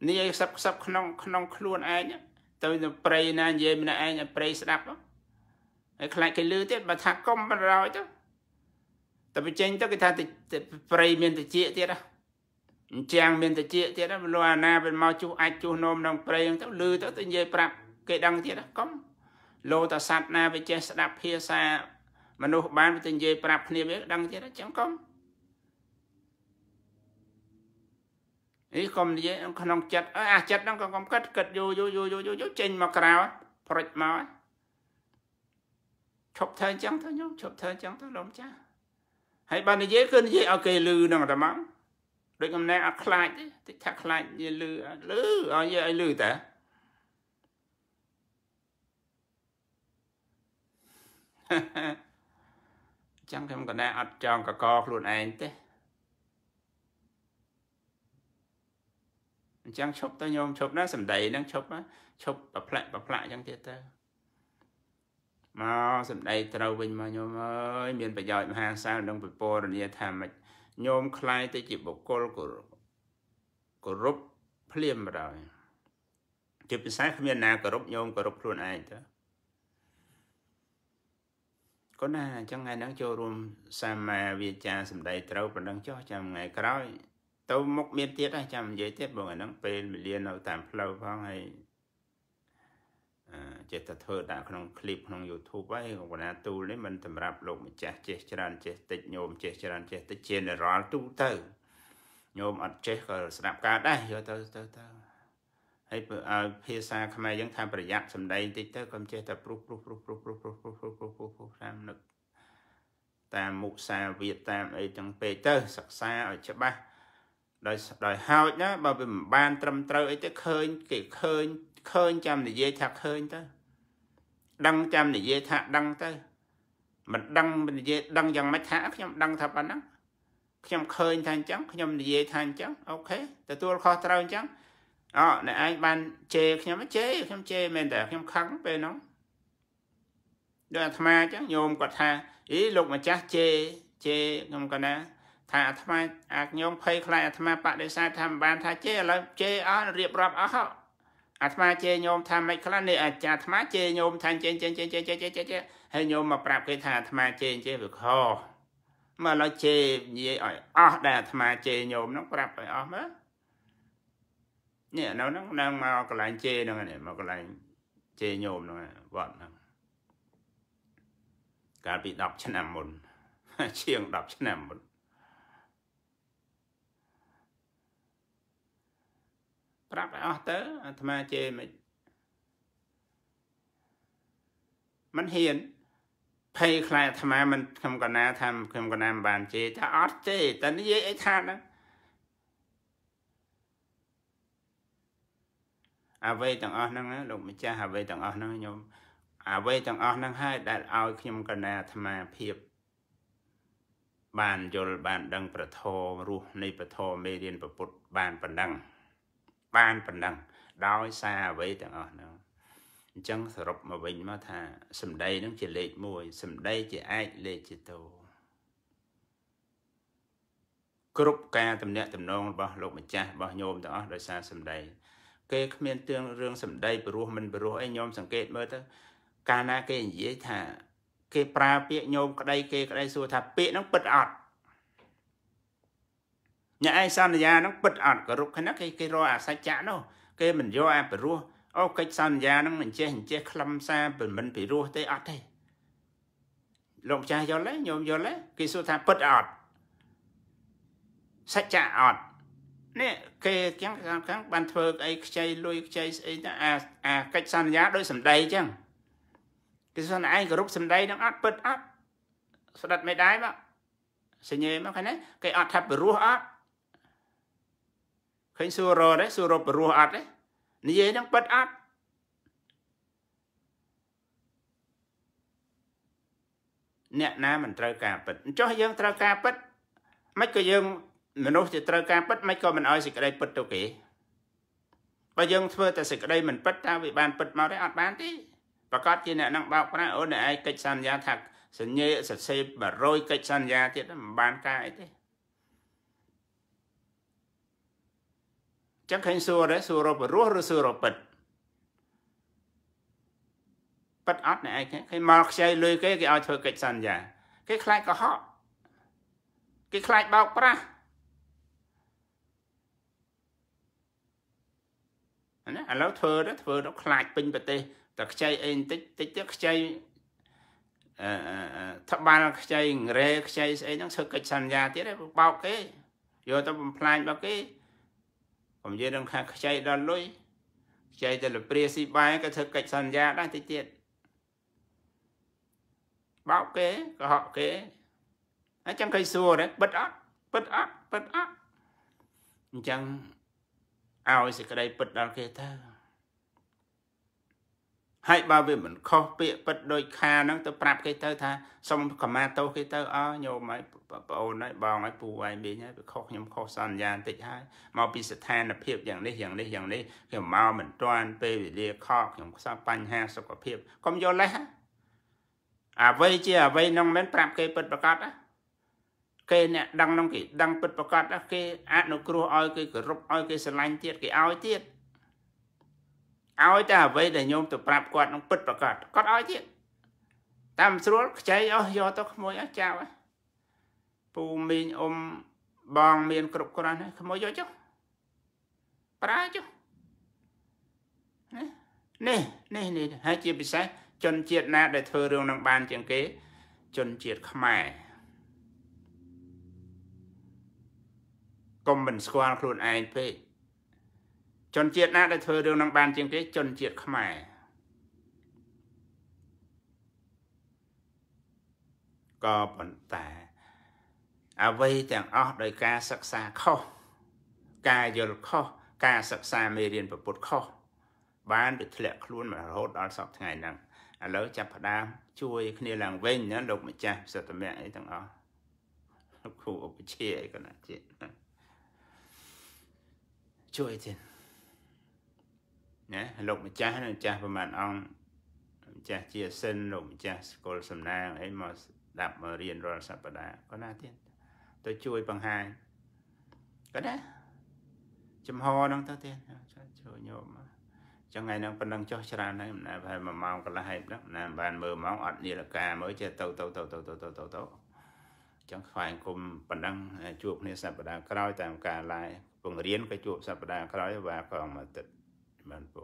និយាយសັບសັບក្នុងក្នុងខ្លួនឯងទៅទៅព្រៃណានិយាយម្នាក់ឯងឲ្យព្រៃស្ដាប់ហើយខ្លាចគេលឺទៀតបើថាកុំបណ្ដោយទៅតែបញ្ចេញទៅគេថាព្រៃមានតិចទៀតហ៎អញ្ចឹងមានតិចទៀតមិនលអាណាវាមកជួសអាចជួសនោមក្នុងព្រៃហ្នឹងទៅលឺទៅទៅនិយាយប្រាប់គេដឹងទៀតកុំលោតសัตว์ណាវាចេះស្ដាប់ភាសាមនុស្សបានវាទៅនិយាយប្រាប់គ្នាវាដឹងទៀតអញ្ចឹងកុំនេះកុំនិយាយក្នុងចិត្តអាចិត្តហ្នឹងកុំគិតគិតយូរយូរយូរយូរយូរចេញមកក្រៅព្រិចមកឈប់ធ្វើអញ្ចឹងទៅញោមឈប់ធ្វើអញ្ចឹងទៅលោកម្ចាស់ហើយបើនិយាយគឺនិយាយឲ្យគេលឺហ្នឹងតែមកដូចកំណែអត់ខ្លាចទេតិចថាខ្លាចនិយាយលឺលឺឲ្យនិយាយឲ្យលឺតាចឹងខ្ញុំកណែអត់ចង់កកខ្លួនឯងទេអញ្ចឹងឈប់ទៅញោមឈប់ណាសំដីហ្នឹងឈប់ឈប់ប្រផ្លាក់ប្រផ្លាក់អញ្ចឹងទៀតទៅមកសំដីត្រូវវិញមកញោមអើយមានប្រយោជន៍មហាសាលនឹងពពរនីថាម៉េចញោមខ្លាយទៅជាបុគ្គលគោរពគោរពភ្លាមបណ្ដោយជាពិសេសគ្មានណាគោរពញោមគោរពខ្លួនឯងទៅគាត់ណាអញ្ចឹងថ្ងៃហ្នឹងចូលរួម សាមាវាចាសម្ដីត្រូវប៉ុណ្ណឹងចុះចាំថ្ងៃក្រោយទៅមុខមានទៀតចាំនិយាយទៀតបងអាហ្នឹងពេលវេលានៅតាមផ្លូវផងហើយចេះតែធ្វើដាក់ក្នុង clip ក្នុង YouTube ហើយកណ្ណាទូលនេះมันសម្រាប់លោកម្ចាស់ចេះច្រើនចេះតិចញោមចេះច្រើនចេះតិច general ទូទៅញោមអត់ចេះក៏ស្ដាប់ការដែរយកទៅទៅទៅហើយភាសាខ្មែរយើងថាប្រយ័ត្នសំដីបន្តិចទៅកុំចេះតែព្រុសព្រុសព្រុសព្រុសព្រុសព្រុសព្រុសព្រុសព្រុសព្រុសព្រុសតាមនឹកតាមមុខសាវាតាមអីចឹងពេកទៅសិក្សាឲ្យច្បាស់ដោយដោយហោចណាបើវាមិនបានត្រឹមត្រូវអីទៅឃើញ គេឃើញឃើញចាំនិយាយថាឃើញទៅដឹងចាំនិយាយថាដឹងទៅមិនដឹងនិយាយដឹងយ៉ាងម៉េចថាខ្ញុំដឹងថាប៉ុណ្ណឹងខ្ញុំឃើញថាអញ្ចឹងខ្ញុំនិយាយថាអញ្ចឹងអូខេទទួលខុសត្រូវអញ្ចឹងអអ្នកឯងបានជេរខ្ញុំជេរខ្ញុំជេរមែនតើខ្ញុំខឹងពេលហ្នឹងដោយអាត្មាអញ្ចឹងញោមគាត់ថា អីលោកម្ចាស់ជេរជេរខ្ញុំគាត់ណា ថាអាត្មាអាចញោមភ័យខ្លាចអាត្មាបដិសេធថាមិនបាន ថាជេរឥឡូវជេរអស់រៀបរាប់អស់អាត្មាជេរញោមថាមិនខ្លះនេះអាចារ្យអាត្មាជេរញោមថាចេញចេញចេញចេញចេញចេញចេញហើយញោមមកប្រាប់គេថាអាត្មាជេរចេះវាខុសមកឡើយជេរនិយាយឲ្យអស់ដែលអាត្មាជេរញោមនោះប្រាប់ឲ្យអស់មើលនេះនៅហ្នឹងនឹងមកកន្លែងជេហ្នឹងនេះមកកន្លែងជេញោមហ្នឹងវត្តហ្នឹងកាលពី10ឆ្នាំមុនជាង10ឆ្នាំមុនប្រាប់ឲ្យអស់ទៅអាត្មាជេមិនមិនហ៊ានភ័យខ្លាចអាត្មាមិនខ្ញុំកណាថាខ្ញុំកណាមិនបានជេតែអត់ទេតែនិយាយអីថាហ្នឹងអ្វីទាំងអស់ហ្នឹងណាលោកម្ចាស់អ្វីទាំងអស់ហ្នឹងខ្ញុំអ្វីទាំងអស់ហ្នឹងហើយដែលឲ្យខ្ញុំកណាអាត្មាភាពបានយល់បាន ដឹង ប្រធមរស់នៃប្រធមមេរៀនពុទ្ធបានប៉ុណ្ណឹងបានប៉ុណ្ណឹង ដោយសារអ្វីទាំងអស់ហ្នឹងអញ្ចឹងសរុបមកវិញមកថាសម្ដីនឹងជាលេខ1សម្ដីជាអាចលេខជាតោគ្រប់ការតំណាក់តំណងរបស់លោកម្ចាស់របស់ញោមទាំងអស់ដោយសារសម្ដីគេគ្មានទាំងរឿងសម្ដីព្រោះមិនព្រោះអីខ្ញុំសង្កេតមើលទៅកាលណាគេនិយាយថា គេ ប្រើពាក្យញោមក្តី គេក្តីសួរថាពាក្យហ្នឹងពិតអត់អ្នកឯងសន្យាហ្នឹងពិតអត់ក៏រុកគ្នាគេគេរកអាសច្ចៈនោះគេមិនយកអាព្រោះអូកិច្ចសន្យាហ្នឹងមិនចេះមិនចេះខ្លឹមសារពិមិនពិរោះទេអត់ទេ លោកម្ចាស់យល់ទេញោមយល់ទេគេសួរថាពិតអត់សច្ចៈអត់នេះគេអញ្ចឹងខាងខាងបានធ្វើអីខ្ចីលុយខ្ចីស្អីទៅអាអាកិច្ចសន្យាដោយសម្ដីអញ្ចឹងគេសន្យាឯងគ្រប់សម្ដីនឹងអត់ពិតអត់ស្ដិតមេដាយបាទសញ្ញេមកឃើញណាគេអត់ថាព្រោះអត់ឃើញសួររត់ទេសួររត់ព្រោះអត់ទេនិយាយនឹងពិតអត់អ្នកណាមិនត្រូវការពិតចុះយើងត្រូវការពិតមិនក៏យើងមនុស្សជាត្រូវការពិតមិនក៏មិនឲ្យសេចក្តីពិតទៅគេបើយើងធ្វើតែសេចក្តីមិនពិតតើវាបានពិតមកទេអត់បានទេប្រកាសជាអ្នកនឹងបោកប្រាស់អូនឯងកិច្ចសន្យាថាសញ្ញេសរសេរ100កិច្ចសន្យាទៀតមិនបានការអីទេចឹងឃើញសួរទេសួររពរស់ឬសួររពិតប៉ិតអត់ណែឯងគេមកខ្ចីលុយគេគេឲ្យធ្វើកិច្ចសន្យា គេខ្លាចកុហកគេខ្លាចបោកប្រាស់ណាឥឡូវធ្វើទៅធ្វើទៅខ្លាចពេញប្រទេសតែខ្ចីអីបន្តិចតិចទៀតខ្ចីអឺថាបាល់ខ្ចីរេខ្ចីស្អីហ្នឹងធ្វើកិច្ចសន្យាទៀតឯងបោកគេយកទៅបំផ្លាញបោកគេខ្ញុំនិយាយនឹងថាខ្ចីដល់លុយខ្ចីទៅលព្រាស៊ីបាយក៏ធ្វើកិច្ចសន្យាដែរតិចទៀតបោកគេកុហកគេហើយចាំឃើញសួរទេបិទអត់បិទអត់បិទអត់អញ្ចឹងឲ្យសេចក្តីពិតដល់គេទៅហើយបើវាមិនខុសពាក្យពិតដោយខាហ្នឹងទៅប្រាប់គេទៅ ថាសុំកម្មាទោសគេទៅអើញោមហើយប្អូនហើយបងហើយពូឯងវិញហើយវាខុសខ្ញុំខុសសន្យាបន្តិចហើយមកពីស្ថានភាពយ៉ាងនេះយ៉ាងនេះយ៉ាងនេះគេមកមិនទាន់ពេលវេលាខកខ្ញុំខ្សោបញ្ហាសុខភាពកុំយកលេសអ្វីជាអ្វីហ្នឹងមិនប្រាប់គេពិតប្រកបណាគេអ្នកដឹងនឹងគេដឹងពិតប្រកបគេអនុគ្រោះឲ្យគេគោរពឲ្យគេស្រឡាញ់ទៀតគេឲ្យទៀតឲ្យតែអ្វីដែលញោមទៅប្រាប់គាត់នឹងពិតប្រកបគាត់ឲ្យទៀតតាមស្រួលខ្ចីអស់យកទៅក្មួយអស់ចៅពូមីងអ៊ំបង មានគ្រប់គ្រាន់ហើយក្មួយយកចុះប្រើចុះនេះនេះនេះហើយជាពិសេសជនជាតិណាដែលធ្វើរឿងនឹងបាន ជាងគេ ជនជាតិខ្មែរកុំមិនស្គាល់ខ្លួនឯងពេកជនជាតិណាដែលធ្វើរឿងនឹងបានជាងគេជនជាតិខ្មែរក៏ប៉ុន្តែអ្វីទាំងអស់ដោយការសិក្សាខុសការយល់ខុសការសិក្សាមេរៀនពុទ្ធខុសបានទៅធ្លាក់ខ្លួនមករហូតដល់សពថ្ងៃហ្នឹងឥឡូវចាប់ផ្ដើមជួយ គ្នាឡើងវិញណាលោក ម្ចាស់សតមៈអីទាំងអស់លោកគ្រូឧបជាអីក៏ណាជាតិជួយទៀតណាលោកម្ចាស់ម្ចាស់ប្រមាណអង្គម្ចាស់ជាសិនលោកម្ចាស់ស្គលសំណាង អីមកស្ដាប់មករៀនរាល់សប្តាហ៍ក៏ណាទៀតទៅជួយបង្ហាញក៏ណាចំហហ្នឹងទៅទៀតជួយញោមមកចឹងថ្ងៃហ្នឹងប៉ុណ្ណឹងចុះច្រើនហើយមិនដែរប្រហែល1ម៉ោងកន្លះហែបហ្នឹងមិនបានមើលម៉ោងអត់នាឡិកាមើលចេះទៅ ទៅទៅទៅទៅទៅទៅទៅចឹងខ្វែងគុំប៉ុណ្ណឹង ជួបគ្នាសប្តាហ៍ក្រោយតាមការឡាយបង្រៀនក៏ជួបសប្តាហ៍ក្រោយវ៉ាក៏មកទឹកបានពោ